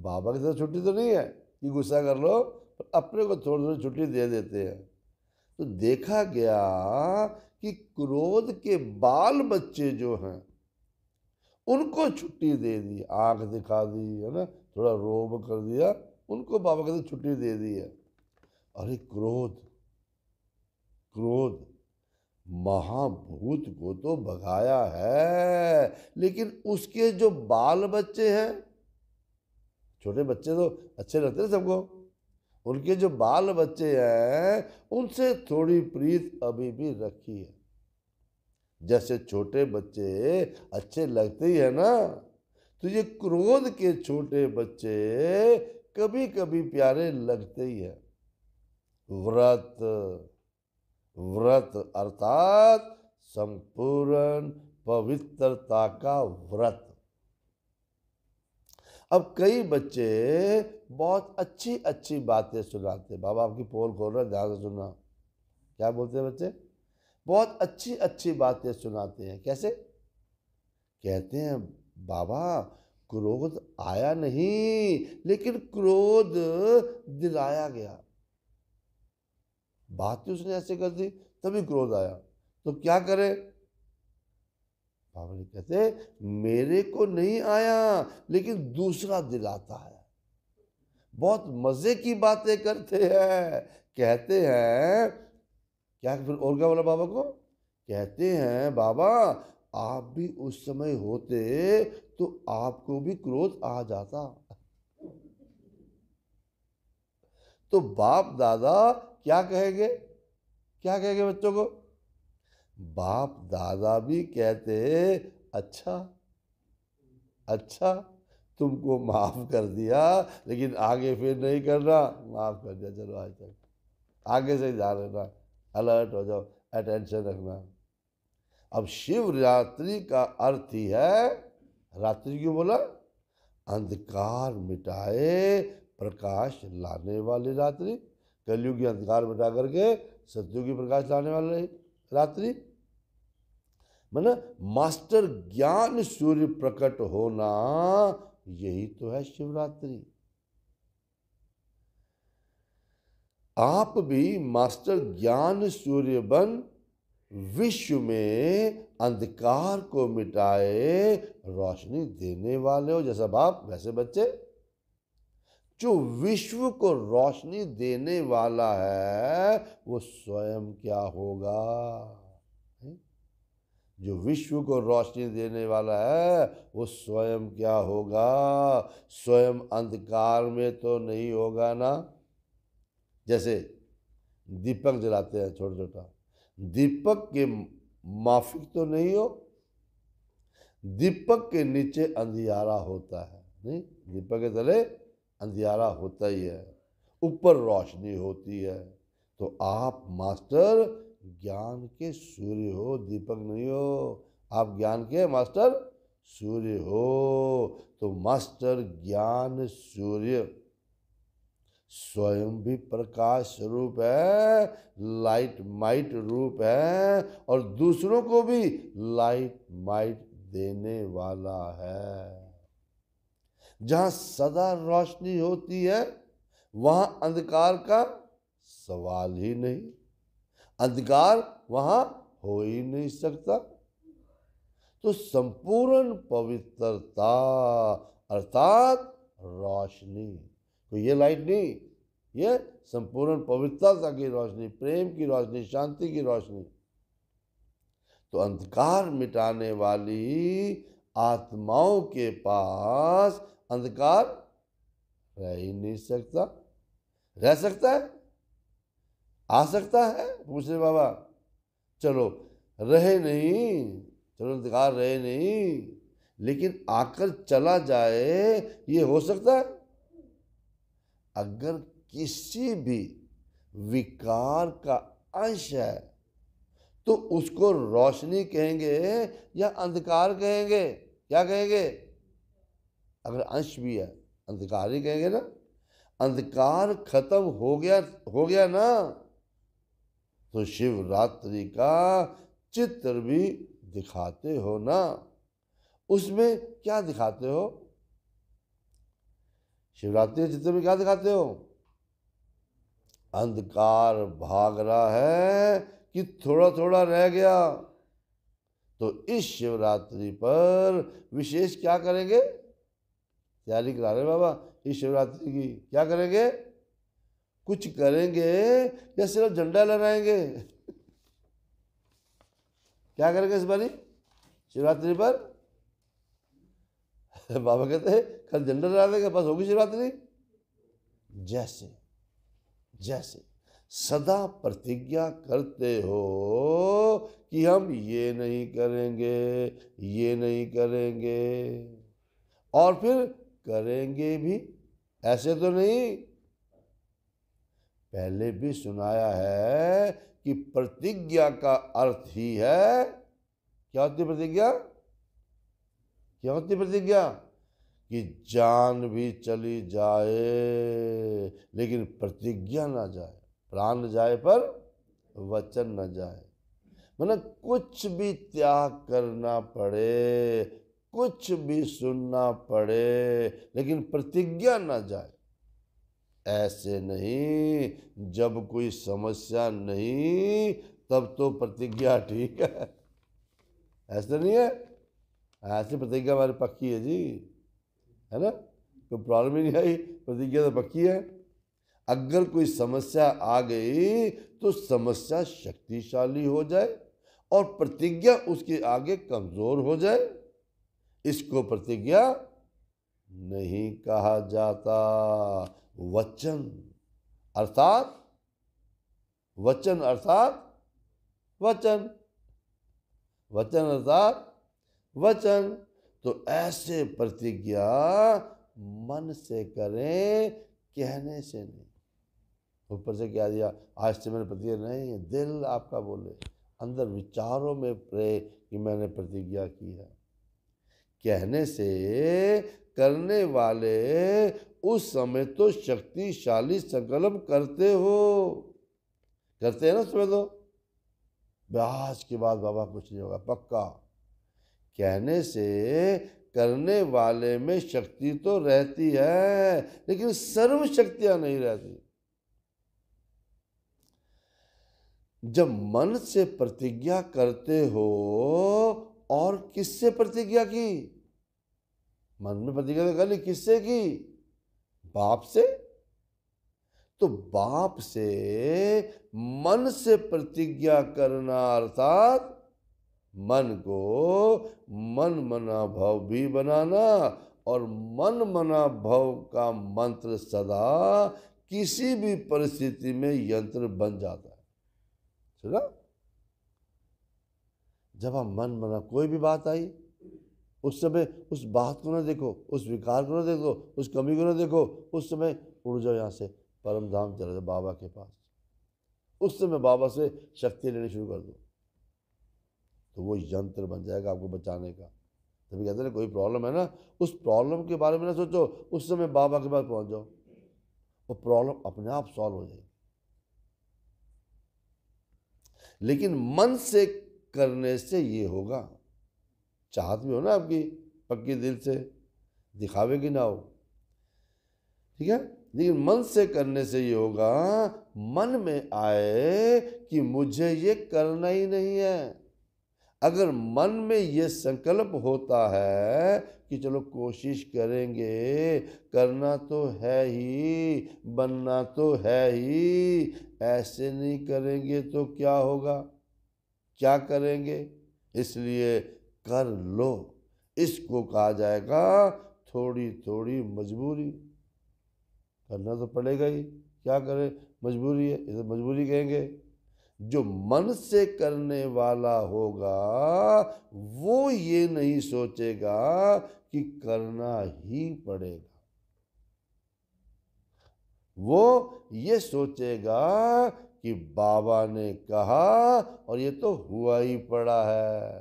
बाबा के साथ छुट्टी तो नहीं है कि गुस्सा कर लो पर अपने को थोड़ी थोड़ी छुट्टी दे देते हैं तो देखा गया कि क्रोध के बाल बच्चे जो हैं उनको छुट्टी दे दी आंख दिखा दी है ना थोड़ा रोब कर दिया उनको बाबा कहते छुट्टी दे दी है अरे क्रोध क्रोध महाभूत को तो भगाया है लेकिन उसके जो बाल बच्चे हैं छोटे बच्चे तो अच्छे लगते हैं सबको उनके जो बाल बच्चे हैं उनसे थोड़ी प्रीत अभी भी रखी है जैसे छोटे बच्चे अच्छे लगते ही है ना तो ये क्रोध के छोटे बच्चे कभी कभी प्यारे लगते ही है व्रत व्रत अर्थात संपूर्ण पवित्रता का व्रत अब कई बच्चे बहुत अच्छी अच्छी बातें सुनाते बाबा आपकी पोल खोल रहा ध्यान से सुनना क्या बोलते हैं बच्चे बहुत अच्छी अच्छी बातें सुनाते हैं कैसे कहते हैं बाबा क्रोध आया नहीं लेकिन क्रोध दिलाया गया बात ही उसने ऐसे कर दी तभी क्रोध आया तो क्या करे बाबा जी कहते मेरे को नहीं आया लेकिन दूसरा दिलाता है बहुत मजे की बातें करते हैं कहते हैं क्या फिर और क्या बोला बाबा को कहते हैं बाबा आप भी उस समय होते तो आपको भी क्रोध आ जाता तो बाप दादा क्या कहेंगे क्या कहेंगे बच्चों को बाप दादा भी कहते अच्छा अच्छा तुमको माफ कर दिया लेकिन आगे फिर नहीं करना माफ कर दिया चलो आज तक आगे से ध्यान रखना अलर्ट हो जाओ अटेंशन रखना अब शिवरात्रि का अर्थ ही है रात्रि क्यों बोला अंधकार मिटाए प्रकाश लाने वाली रात्रि कलयुग के अंधकार मिटा करके सत्युग की प्रकाश लाने वाली रात्रि मैंने मास्टर ज्ञान सूर्य प्रकट होना यही तो है शिवरात्रि आप भी मास्टर ज्ञान सूर्य बन विश्व में अंधकार को मिटाए रोशनी देने वाले हो जैसा बाप वैसे बच्चे जो विश्व को रोशनी देने वाला है वो स्वयं क्या होगा जो विश्व को रोशनी देने वाला है वो स्वयं क्या होगा स्वयं अंधकार में तो नहीं होगा ना जैसे दीपक जलाते हैं छोटा छोटा दीपक के माफिक तो नहीं हो दीपक के नीचे अंधियारा होता है नहीं दीपक के तले अंधियारा होता ही है ऊपर रोशनी होती है तो आप मास्टर ज्ञान के सूर्य हो दीपक नहीं हो आप ज्ञान के मास्टर सूर्य हो तो मास्टर ज्ञान सूर्य स्वयं भी प्रकाश रूप है लाइट माइट रूप है और दूसरों को भी लाइट माइट देने वाला है जहां सदा रोशनी होती है वहां अंधकार का सवाल ही नहीं अंधकार वहां हो ही नहीं सकता तो संपूर्ण पवित्रता अर्थात रोशनी तो ये लाइट नहीं ये संपूर्ण पवित्रता की रोशनी प्रेम की रोशनी शांति की रोशनी तो अंधकार मिटाने वाली आत्माओं के पास अंधकार रह ही नहीं सकता रह सकता है आ सकता है पूछे बाबा चलो रहे नहीं चलो अंधकार रहे नहीं लेकिन आकर चला जाए ये हो सकता है अगर किसी भी विकार का अंश है तो उसको रोशनी कहेंगे या अंधकार कहेंगे क्या कहेंगे अगर अंश भी है अंधकार ही कहेंगे ना अंधकार खत्म हो गया हो गया ना तो शिवरात्रि का चित्र भी दिखाते हो ना उसमें क्या दिखाते हो शिवरात्रि चित्र में क्या दिखाते हो अंधकार भाग रहा है कि थोड़ा थोड़ा रह गया तो इस शिवरात्रि पर विशेष क्या करेंगे तैयारी करा रहे बाबा इस शिवरात्रि की क्या करेंगे कुछ करेंगे या सिर्फ झंडा लहराएंगे क्या करेंगे इस बारी शिवरात्रि पर बाबा कहते हैं कल झंडा लहरा देंगे बस होगी शिवरात्रि जैसे जैसे सदा प्रतिज्ञा करते हो कि हम ये नहीं करेंगे ये नहीं करेंगे और फिर करेंगे भी ऐसे तो नहीं पहले भी सुनाया है कि प्रतिज्ञा का अर्थ ही है क्या होती प्रतिज्ञा क्या होती प्रतिज्ञा कि जान भी चली जाए लेकिन प्रतिज्ञा ना जाए प्राण जाए पर वचन न जाए मतलब कुछ भी त्याग करना पड़े कुछ भी सुनना पड़े लेकिन प्रतिज्ञा ना जाए ऐसे नहीं जब कोई समस्या नहीं तब तो प्रतिज्ञा ठीक है ऐसा नहीं है ऐसी प्रतिज्ञा हमारी पक्की है जी है ना कोई प्रॉब्लम ही नहीं आई प्रतिज्ञा तो पक्की है अगर कोई समस्या आ गई तो समस्या शक्तिशाली हो जाए और प्रतिज्ञा उसके आगे कमजोर हो जाए इसको प्रतिज्ञा नहीं कहा जाता वचन अर्थात वचन अर्थात वचन वचन अर्थात वचन तो ऐसे प्रतिज्ञा मन से करें कहने से नहीं ऊपर से क्या दिया आज से मैंने प्रतिज्ञा नहीं है दिल आपका बोले अंदर विचारों में प्रे कि मैंने प्रतिज्ञा की है कहने से करने वाले उस समय तो शक्तिशाली संकल्प करते हो करते हैं ना समय तो आज के बाद बाबा कुछ नहीं होगा पक्का कहने से करने वाले में शक्ति तो रहती है लेकिन सर्व शक्तियां नहीं रहती जब मन से प्रतिज्ञा करते हो और किससे प्रतिज्ञा की मन में प्रतिज्ञा तो कर ली किससे की बाप से तो बाप से मन से प्रतिज्ञा करना अर्थात मन को मन मना भाव भी बनाना और मन मना भाव का मंत्र सदा किसी भी परिस्थिति में यंत्र बन जाता है सुना जब हम मन मना कोई भी बात आई उस समय उस बात को ना देखो उस विकार को ना देखो उस कमी को ना देखो उस समय उड़ जाओ यहाँ से परम धाम चले जाओ बाबा के पास उस समय बाबा से शक्ति लेनी शुरू कर दो तो वो यंत्र बन जाएगा आपको बचाने का तभी कहते हैं कोई प्रॉब्लम है ना उस प्रॉब्लम के बारे में ना सोचो उस समय बाबा के पास पहुंच जाओ वो प्रॉब्लम अपने आप सॉल्व हो जाएगी लेकिन मन से करने से ये होगा चाहत भी हो ना आपकी पक्की दिल से दिखावे की ना हो ठीक है लेकिन मन से करने से ये होगा मन में आए कि मुझे ये करना ही नहीं है अगर मन में ये संकल्प होता है कि चलो कोशिश करेंगे करना तो है ही बनना तो है ही ऐसे नहीं करेंगे तो क्या होगा क्या करेंगे इसलिए कर लो इसको कहा जाएगा थोड़ी थोड़ी मजबूरी करना तो पड़ेगा ही क्या करें मजबूरी है इसे मजबूरी कहेंगे जो मन से करने वाला होगा वो ये नहीं सोचेगा कि करना ही पड़ेगा वो ये सोचेगा कि बाबा ने कहा और ये तो हुआ ही पड़ा है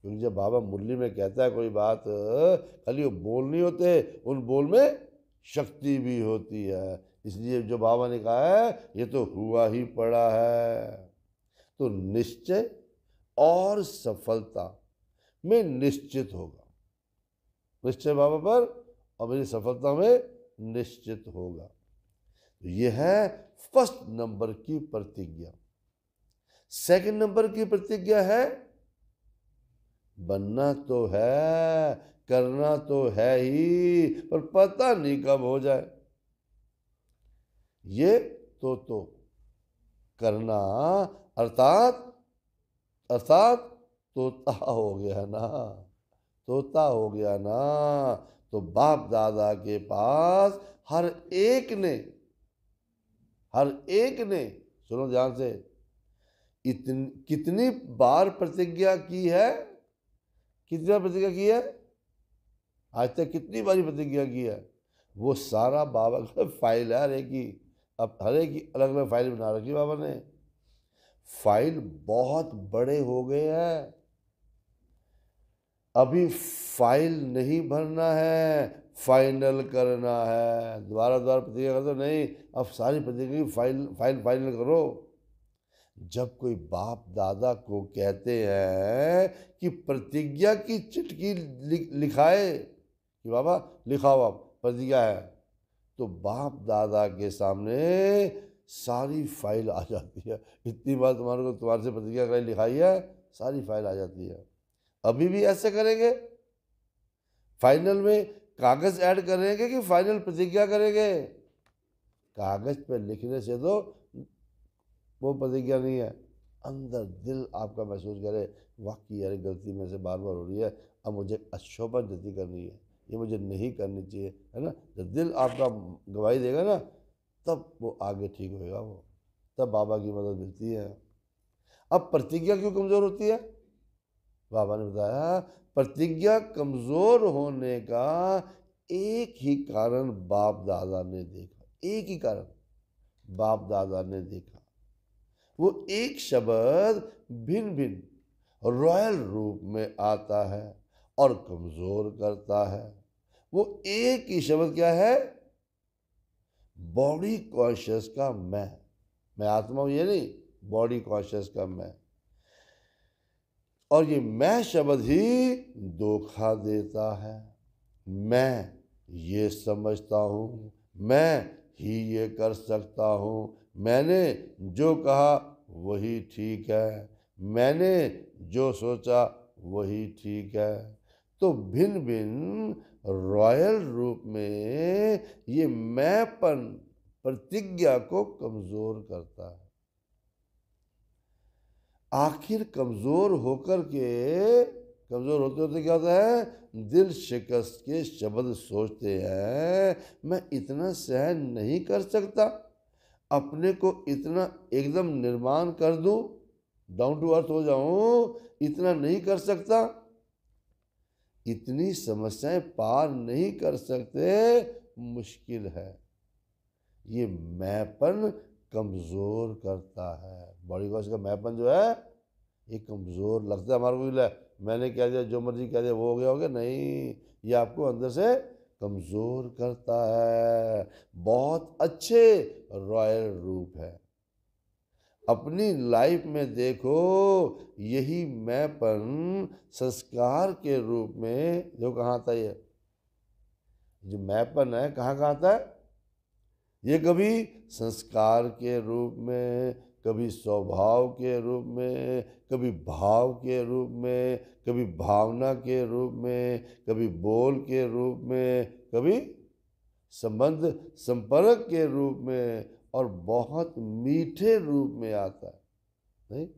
क्योंकि जब बाबा मुरली में कहता है कोई बात खाली वो बोल नहीं होते उन बोल में शक्ति भी होती है इसलिए जो बाबा ने कहा है ये तो हुआ ही पड़ा है तो निश्चय और सफलता में निश्चित होगा निश्चय बाबा पर और मेरी सफलता में निश्चित होगा तो ये है फर्स्ट नंबर की प्रतिज्ञा सेकंड नंबर की प्रतिज्ञा है बनना तो है करना तो है ही पर पता नहीं कब हो जाए ये तो तो करना अर्थात अर्थात तोता हो गया ना तोता हो गया ना तो बाप दादा के पास हर एक ने हर एक ने सुनो ध्यान से इतनी कितनी बार प्रतिज्ञा की है कितनी बार प्रतिज्ञा की है आज तक कितनी बार प्रतिज्ञा की है वो सारा बाबा का फाइल है रहेगी अब हर एक अलग अलग फाइल बना रखी बाबा ने फाइल बहुत बड़े हो गए हैं अभी फाइल नहीं भरना है फाइनल करना है दोबारा दोबारा प्रतिक्रिया कर दो तो नहीं अब सारी प्रतिक्रिया फाइल फाइल फाइनल करो जब कोई बाप दादा को कहते हैं कि प्रतिज्ञा की चिटकी लिखाए कि बाबा लिखाओ आप प्रतिज्ञा है तो बाप दादा के सामने सारी फाइल आ जाती है इतनी बार तुम्हारे को तुम्हारे से प्रतिज्ञा कराई लिखाई है सारी फाइल आ जाती है अभी भी ऐसे करेंगे फाइनल में कागज़ ऐड करेंगे कि फाइनल प्रतिज्ञा करेंगे कागज़ पर लिखने से तो वो प्रतिज्ञा नहीं है अंदर दिल आपका महसूस करे वाकई यार गलती में से बार बार हो रही है अब मुझे अच्छोपन जल्दी करनी है ये मुझे नहीं करनी चाहिए है ना जब दिल आपका गवाही देगा ना तब वो आगे ठीक होएगा वो तब बाबा की मदद मिलती है अब प्रतिज्ञा क्यों कमज़ोर होती है बाबा ने बताया प्रतिज्ञा कमज़ोर होने का एक ही कारण बाप दादा ने देखा एक ही कारण बाप दादा ने देखा वो एक शब्द भिन्न भिन्न रॉयल रूप में आता है और कमज़ोर करता है वो एक ही शब्द क्या है बॉडी कॉन्शियस का मैं मैं आत्मा हूं ये नहीं बॉडी कॉन्शियस का मैं और ये मैं शब्द ही धोखा देता है मैं ये समझता हूं मैं ही ये कर सकता हूं मैंने जो कहा वही ठीक है मैंने जो सोचा वही ठीक है तो भिन्न भिन्न रॉयल रूप में ये मैपन प्रतिज्ञा को कमजोर करता है आखिर कमजोर होकर के कमजोर होते होते क्या होता है दिल शिकस्त के शब्द सोचते हैं मैं इतना सहन नहीं कर सकता अपने को इतना एकदम निर्माण कर दूं डाउन टू अर्थ हो जाऊं इतना नहीं कर सकता इतनी समस्याएं पार नहीं कर सकते मुश्किल है ये मैपन कमज़ोर करता है बॉडी वॉश का मैपन जो है ये कमज़ोर लगता है हमारे को मैंने कह दिया जो मर्जी कह दिया वो हो गया हो गया नहीं ये आपको अंदर से कमज़ोर करता है बहुत अच्छे रॉयल रूप है अपनी लाइफ में देखो यही मैंपन संस्कार के रूप में जो कहाँ आता है जो मैंपन है कहाँ कहाँ आता है ये कभी संस्कार के रूप में कभी स्वभाव के रूप में कभी भाव के रूप में कभी भावना के रूप में कभी बोल के रूप में कभी संबंध संपर्क के रूप में और बहुत मीठे रूप में आता है नहीं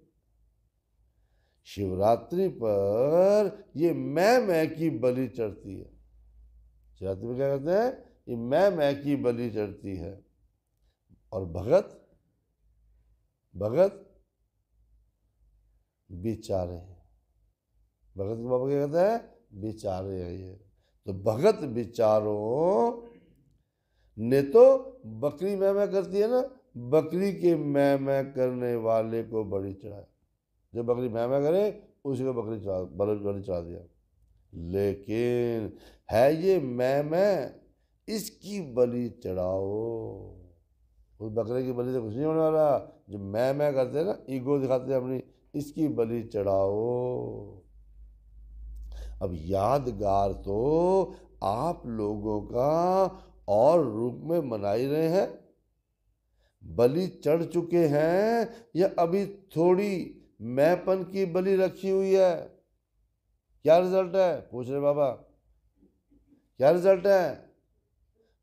शिवरात्रि पर ये मैं मैं की बलि चढ़ती है शिवरात्रि में क्या कहते हैं ये मैं मैं की बलि चढ़ती है और भगत भगत बेचारे हैं भगत के बाबा क्या कहते हैं बिचारे हैं ये तो भगत बिचारों ने तो बकरी मैं मैं करती है ना बकरी के मैं मैं करने वाले को बड़ी चढ़ाए जो बकरी मैं मैं करे उसी को बकरी चढ़ा बड़ी चढ़ा दिया लेकिन है ये मैं मैं इसकी बलि चढ़ाओ उस बकरे की बलि से कुछ नहीं होने वाला जो मैं मैं करते हैं ना ईगो दिखाते हैं अपनी इसकी बलि चढ़ाओ अब यादगार तो आप लोगों का और रूप में मनाई रहे हैं बलि चढ़ चुके हैं या अभी थोड़ी मैपन की बलि रखी हुई है क्या रिजल्ट है पूछ रहे बाबा क्या रिजल्ट है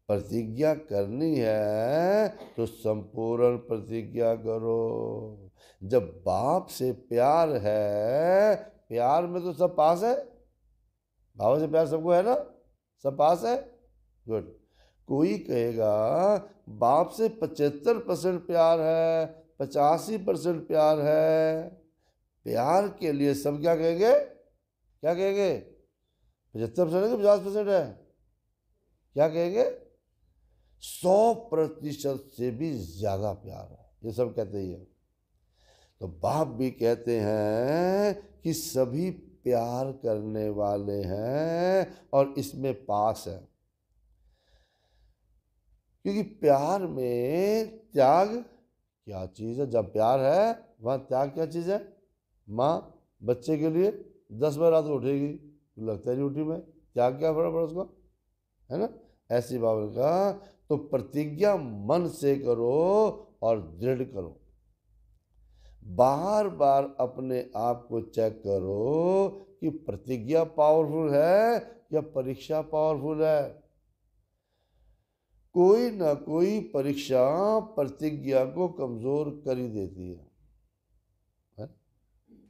प्रतिज्ञा करनी है तो संपूर्ण प्रतिज्ञा करो जब बाप से प्यार है प्यार में तो सब पास है बाबा से प्यार सबको है ना सब पास है गुड कोई कहेगा बाप से पचहत्तर परसेंट प्यार है पचासी परसेंट प्यार है प्यार के लिए सब क्या कहेंगे क्या कहेंगे पचहत्तर परसेंट है पचास परसेंट है क्या कहेंगे सौ प्रतिशत से भी ज़्यादा प्यार है ये सब कहते ही है तो बाप भी कहते हैं कि सभी प्यार करने वाले हैं और इसमें पास है क्योंकि प्यार में त्याग क्या चीज़ है जब प्यार है वहाँ त्याग क्या चीज़ है माँ बच्चे के लिए दस बार रात उठेगी तो लगता है नहीं उठी में त्याग क्या फर्क पड़ा उसका है ना ऐसी बाबल का तो प्रतिज्ञा मन से करो और दृढ़ करो बार बार अपने आप को चेक करो कि प्रतिज्ञा पावरफुल है या परीक्षा पावरफुल है कोई ना कोई परीक्षा प्रतिज्ञा को कमज़ोर कर ही देती है, है?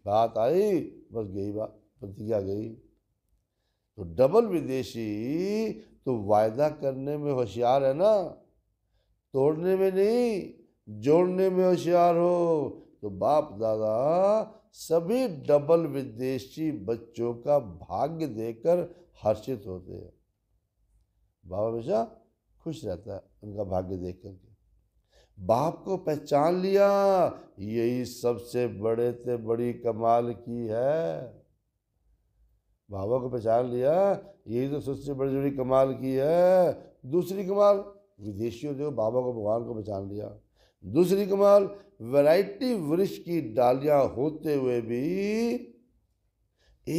बात आई बस गई बात प्रतिज्ञा गई तो डबल विदेशी तो वायदा करने में होशियार है ना तोड़ने में नहीं जोड़ने में होशियार हो तो बाप दादा सभी डबल विदेशी बच्चों का भाग्य देकर हर्षित होते हैं बाबा बेचा खुश रहता है उनका भाग्य देख करके बाप को पहचान लिया यही सबसे बड़े से बड़ी कमाल की है बाबा को पहचान लिया यही तो सबसे बड़ी बड़ी कमाल की है दूसरी कमाल विदेशियों देखो बाबा को भगवान को पहचान लिया दूसरी कमाल वैरायटी वृक्ष की डालियां होते हुए भी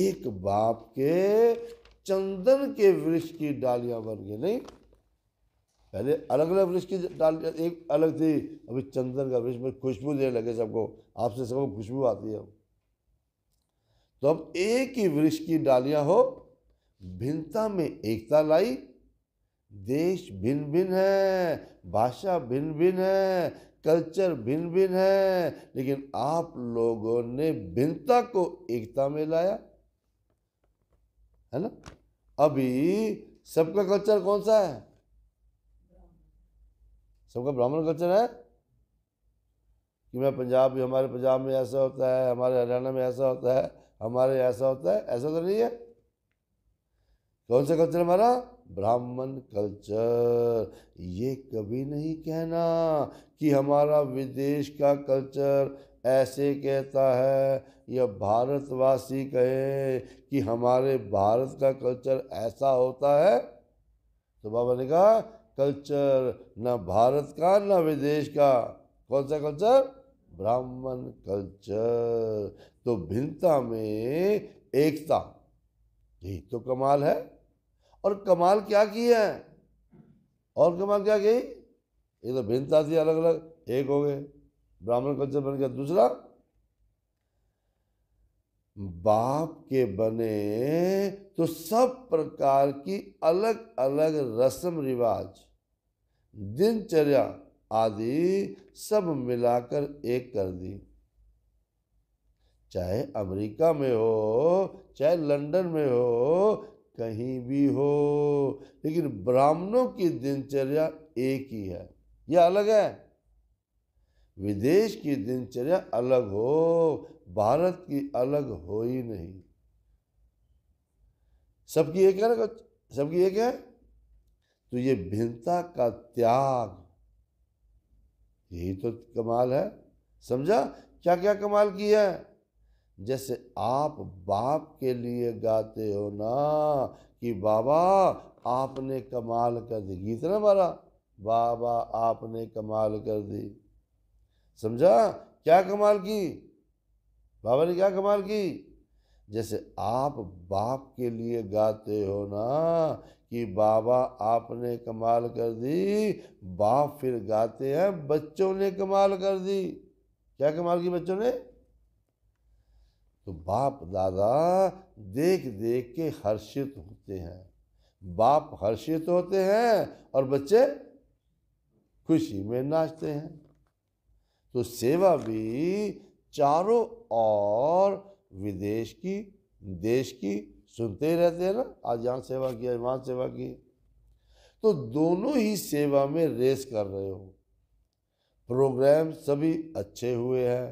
एक बाप के चंदन के वृक्ष की डालियां बन गई नहीं पहले अलग अलग वृक्ष की डाल एक अलग थी अभी चंदन का वृक्ष में खुशबू देने लगे सबको आपसे सबको खुशबू आती है तो अब एक ही वृक्ष की डालियां हो भिन्नता में एकता लाई देश भिन्न भिन्न है भाषा भिन्न भिन्न है कल्चर भिन्न भिन्न है लेकिन आप लोगों ने भिन्नता को एकता में लाया है ना अभी सबका कल्चर कौन सा है सबका ब्राह्मण कल्चर है कि मैं पंजाब हमारे पंजाब में ऐसा होता है हमारे हरियाणा में ऐसा होता है हमारे ऐसा होता है ऐसा तो नहीं है कौन सा कल्चर हमारा ब्राह्मण कल्चर ये कभी नहीं कहना कि हमारा विदेश का कल्चर ऐसे कहता है या भारतवासी कहे कि हमारे भारत का कल्चर ऐसा होता है तो बाबा ने कहा कल्चर ना भारत का ना विदेश का कौन सा कल्चर ब्राह्मण कल्चर तो भिन्नता में एकता यही तो कमाल है और कमाल क्या की है और कमाल क्या की ये तो भिन्नता थी अलग अलग एक हो गए ब्राह्मण कल्चर बन गया दूसरा बाप के बने तो सब प्रकार की अलग अलग रस्म रिवाज दिनचर्या आदि सब मिलाकर एक कर दी चाहे अमेरिका में हो चाहे लंदन में हो कहीं भी हो लेकिन ब्राह्मणों की दिनचर्या एक ही है यह अलग है विदेश की दिनचर्या अलग हो भारत की अलग हो ही नहीं सबकी एक है ना सबकी एक है तो ये भिन्नता का त्याग यही तो कमाल है समझा क्या क्या कमाल किया है जैसे आप बाप के लिए गाते हो ना कि बाबा आपने कमाल कर दी गीत ना मारा बाबा आपने कमाल कर दी समझा क्या कमाल की बाबा ने क्या कमाल की जैसे आप बाप के लिए गाते हो ना कि बाबा आपने कमाल कर दी बाप फिर गाते हैं बच्चों ने कमाल कर दी क्या कमाल की बच्चों ने तो बाप दादा देख देख के हर्षित होते हैं बाप हर्षित होते हैं और बच्चे खुशी में नाचते हैं तो सेवा भी चारों और विदेश की देश की सुनते ही रहते हैं ना आज यहाँ सेवा की आज वहाँ सेवा की तो दोनों ही सेवा में रेस कर रहे हो प्रोग्राम सभी अच्छे हुए हैं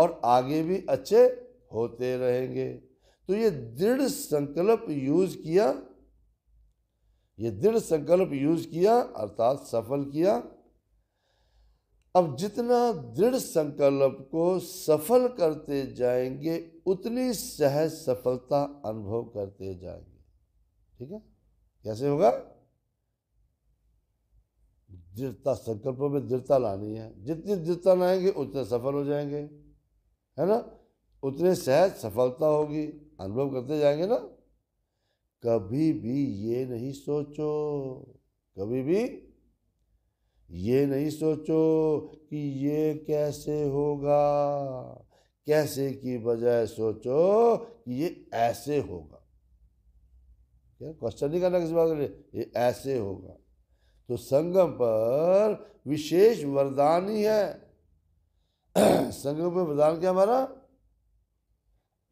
और आगे भी अच्छे होते रहेंगे तो ये दृढ़ संकल्प यूज किया ये दृढ़ संकल्प यूज किया अर्थात सफल किया अब जितना दृढ़ संकल्प को सफल करते जाएंगे उतनी सहज सफलता अनुभव करते जाएंगे ठीक है कैसे होगा दृढ़ता संकल्पों में दृढ़ता लानी है जितनी दृढ़ता लाएंगे उतने सफल हो जाएंगे है ना उतने सहज सफलता होगी अनुभव करते जाएंगे ना कभी भी ये नहीं सोचो कभी भी ये नहीं सोचो कि ये कैसे होगा कैसे की बजाय सोचो कि ये ऐसे होगा क्या क्वेश्चन नहीं करना किसी बात के लिए ये ऐसे होगा तो संगम पर विशेष वरदान ही है संगम पर वरदान क्या हमारा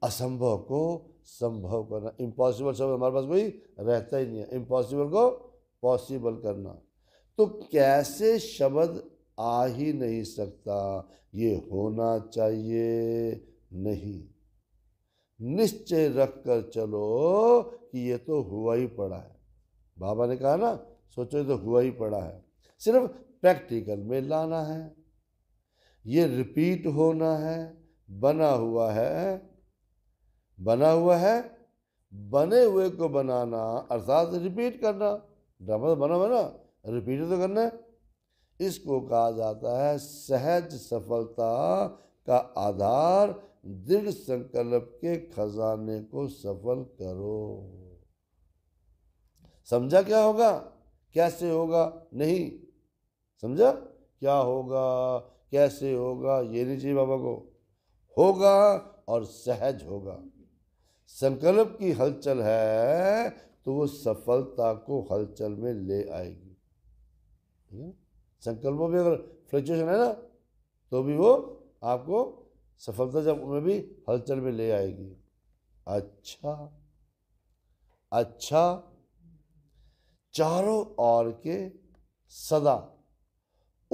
असंभव को संभव करना इम्पॉसिबल शब्द हमारे पास कोई रहता ही नहीं है इम्पॉसिबल को पॉसिबल करना तो कैसे शब्द आ ही नहीं सकता ये होना चाहिए नहीं निश्चय रख कर चलो कि ये तो हुआ ही पड़ा है बाबा ने कहा ना सोचो तो हुआ ही पड़ा है सिर्फ प्रैक्टिकल में लाना है ये रिपीट होना है बना हुआ है बना हुआ है बने हुए को बनाना अर्थात रिपीट करना ड्रामा बना बना रिपीट तो करना है इसको कहा जाता है सहज सफलता का आधार दृढ़ संकल्प के खजाने को सफल करो समझा क्या होगा कैसे होगा नहीं समझा क्या होगा कैसे होगा ये नहीं चाहिए बाबा को होगा और सहज होगा संकल्प की हलचल है तो वो सफलता को हलचल में ले आएगी हम्म? संकल्पों में अगर फ्लक्चुएशन है ना तो भी वो आपको सफलता जब में भी हलचल में ले आएगी अच्छा अच्छा चारों ओर के सदा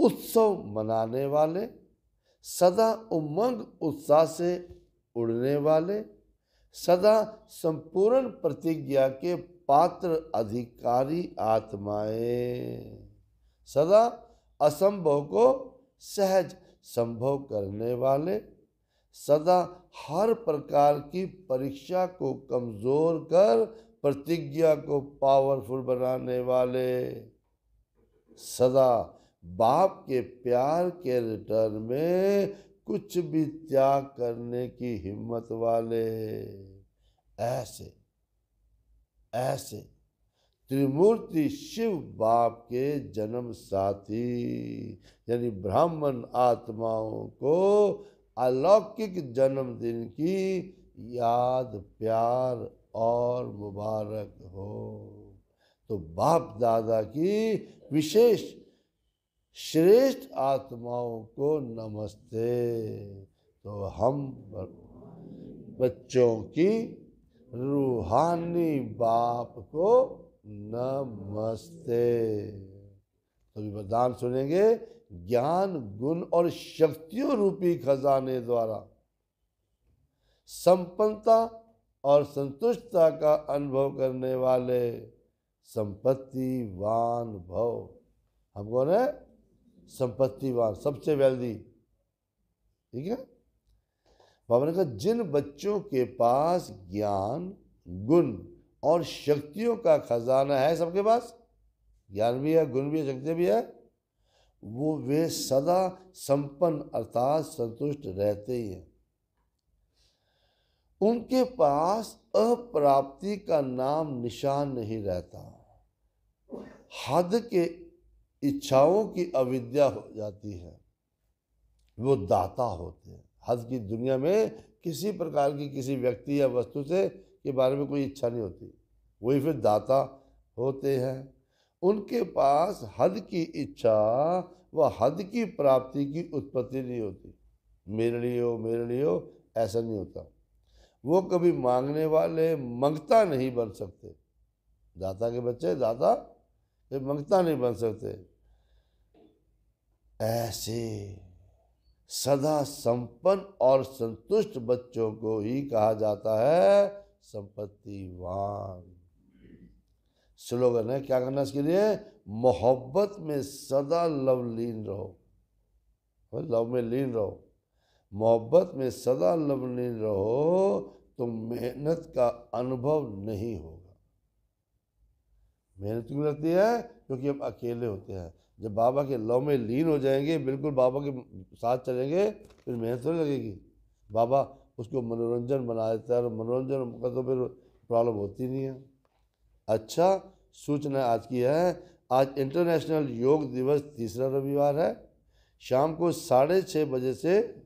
उत्सव मनाने वाले सदा उमंग उत्साह से उड़ने वाले सदा संपूर्ण प्रतिज्ञा के पात्र अधिकारी आत्माएं सदा असंभव को सहज संभव करने वाले सदा हर प्रकार की परीक्षा को कमज़ोर कर प्रतिज्ञा को पावरफुल बनाने वाले सदा बाप के प्यार के रिटर्न में कुछ भी त्याग करने की हिम्मत वाले ऐसे ऐसे त्रिमूर्ति शिव बाप के जन्म साथी यानी ब्राह्मण आत्माओं को अलौकिक जन्मदिन की याद प्यार और मुबारक हो तो बाप दादा की विशेष श्रेष्ठ आत्माओं को नमस्ते तो हम बच्चों की रूहानी बाप को नमस्ते सभी वरदान सुनेंगे ज्ञान गुण और शक्तियों रूपी खजाने द्वारा संपन्नता और संतुष्टता का अनुभव करने वाले संपत्तिवान भव हम कौन है संपत्तिवान सबसे वेल्दी ठीक है बाबा का कहा जिन बच्चों के पास ज्ञान गुण और शक्तियों का खजाना है सबके पास ज्ञान भी है गुण भी है शक्ति भी है वो वे सदा संपन्न अर्थात संतुष्ट रहते ही हैं उनके पास अप्राप्ति का नाम निशान नहीं रहता हद के इच्छाओं की अविद्या हो जाती है वो दाता होते हैं हद की दुनिया में किसी प्रकार की किसी व्यक्ति या वस्तु से के बारे में कोई इच्छा नहीं होती वही फिर दाता होते हैं उनके पास हद की इच्छा व हद की प्राप्ति की उत्पत्ति नहीं होती मेरे लिए हो मेरे लिए हो ऐसा नहीं होता वो कभी मांगने वाले मंगता नहीं बन सकते दाता के बच्चे दाता ये मंगता नहीं बन सकते ऐसे सदा संपन्न और संतुष्ट बच्चों को ही कहा जाता है संपत्तिवान स्लोगन है क्या करना इसके लिए मोहब्बत में सदा लव लीन रहो लव में लीन रहो मोहब्बत में सदा लव लीन रहो तो मेहनत का अनुभव नहीं होगा मेहनत क्यों लगती है क्योंकि हम अकेले होते हैं जब बाबा के लव में लीन हो जाएंगे बिल्कुल बाबा के साथ चलेंगे फिर मेहनत नहीं लगेगी बाबा उसको मनोरंजन बना देता है और मनोरंजन का तो फिर प्रॉब्लम होती नहीं है अच्छा सूचना आज की है आज इंटरनेशनल योग दिवस तीसरा रविवार है शाम को साढ़े छः बजे से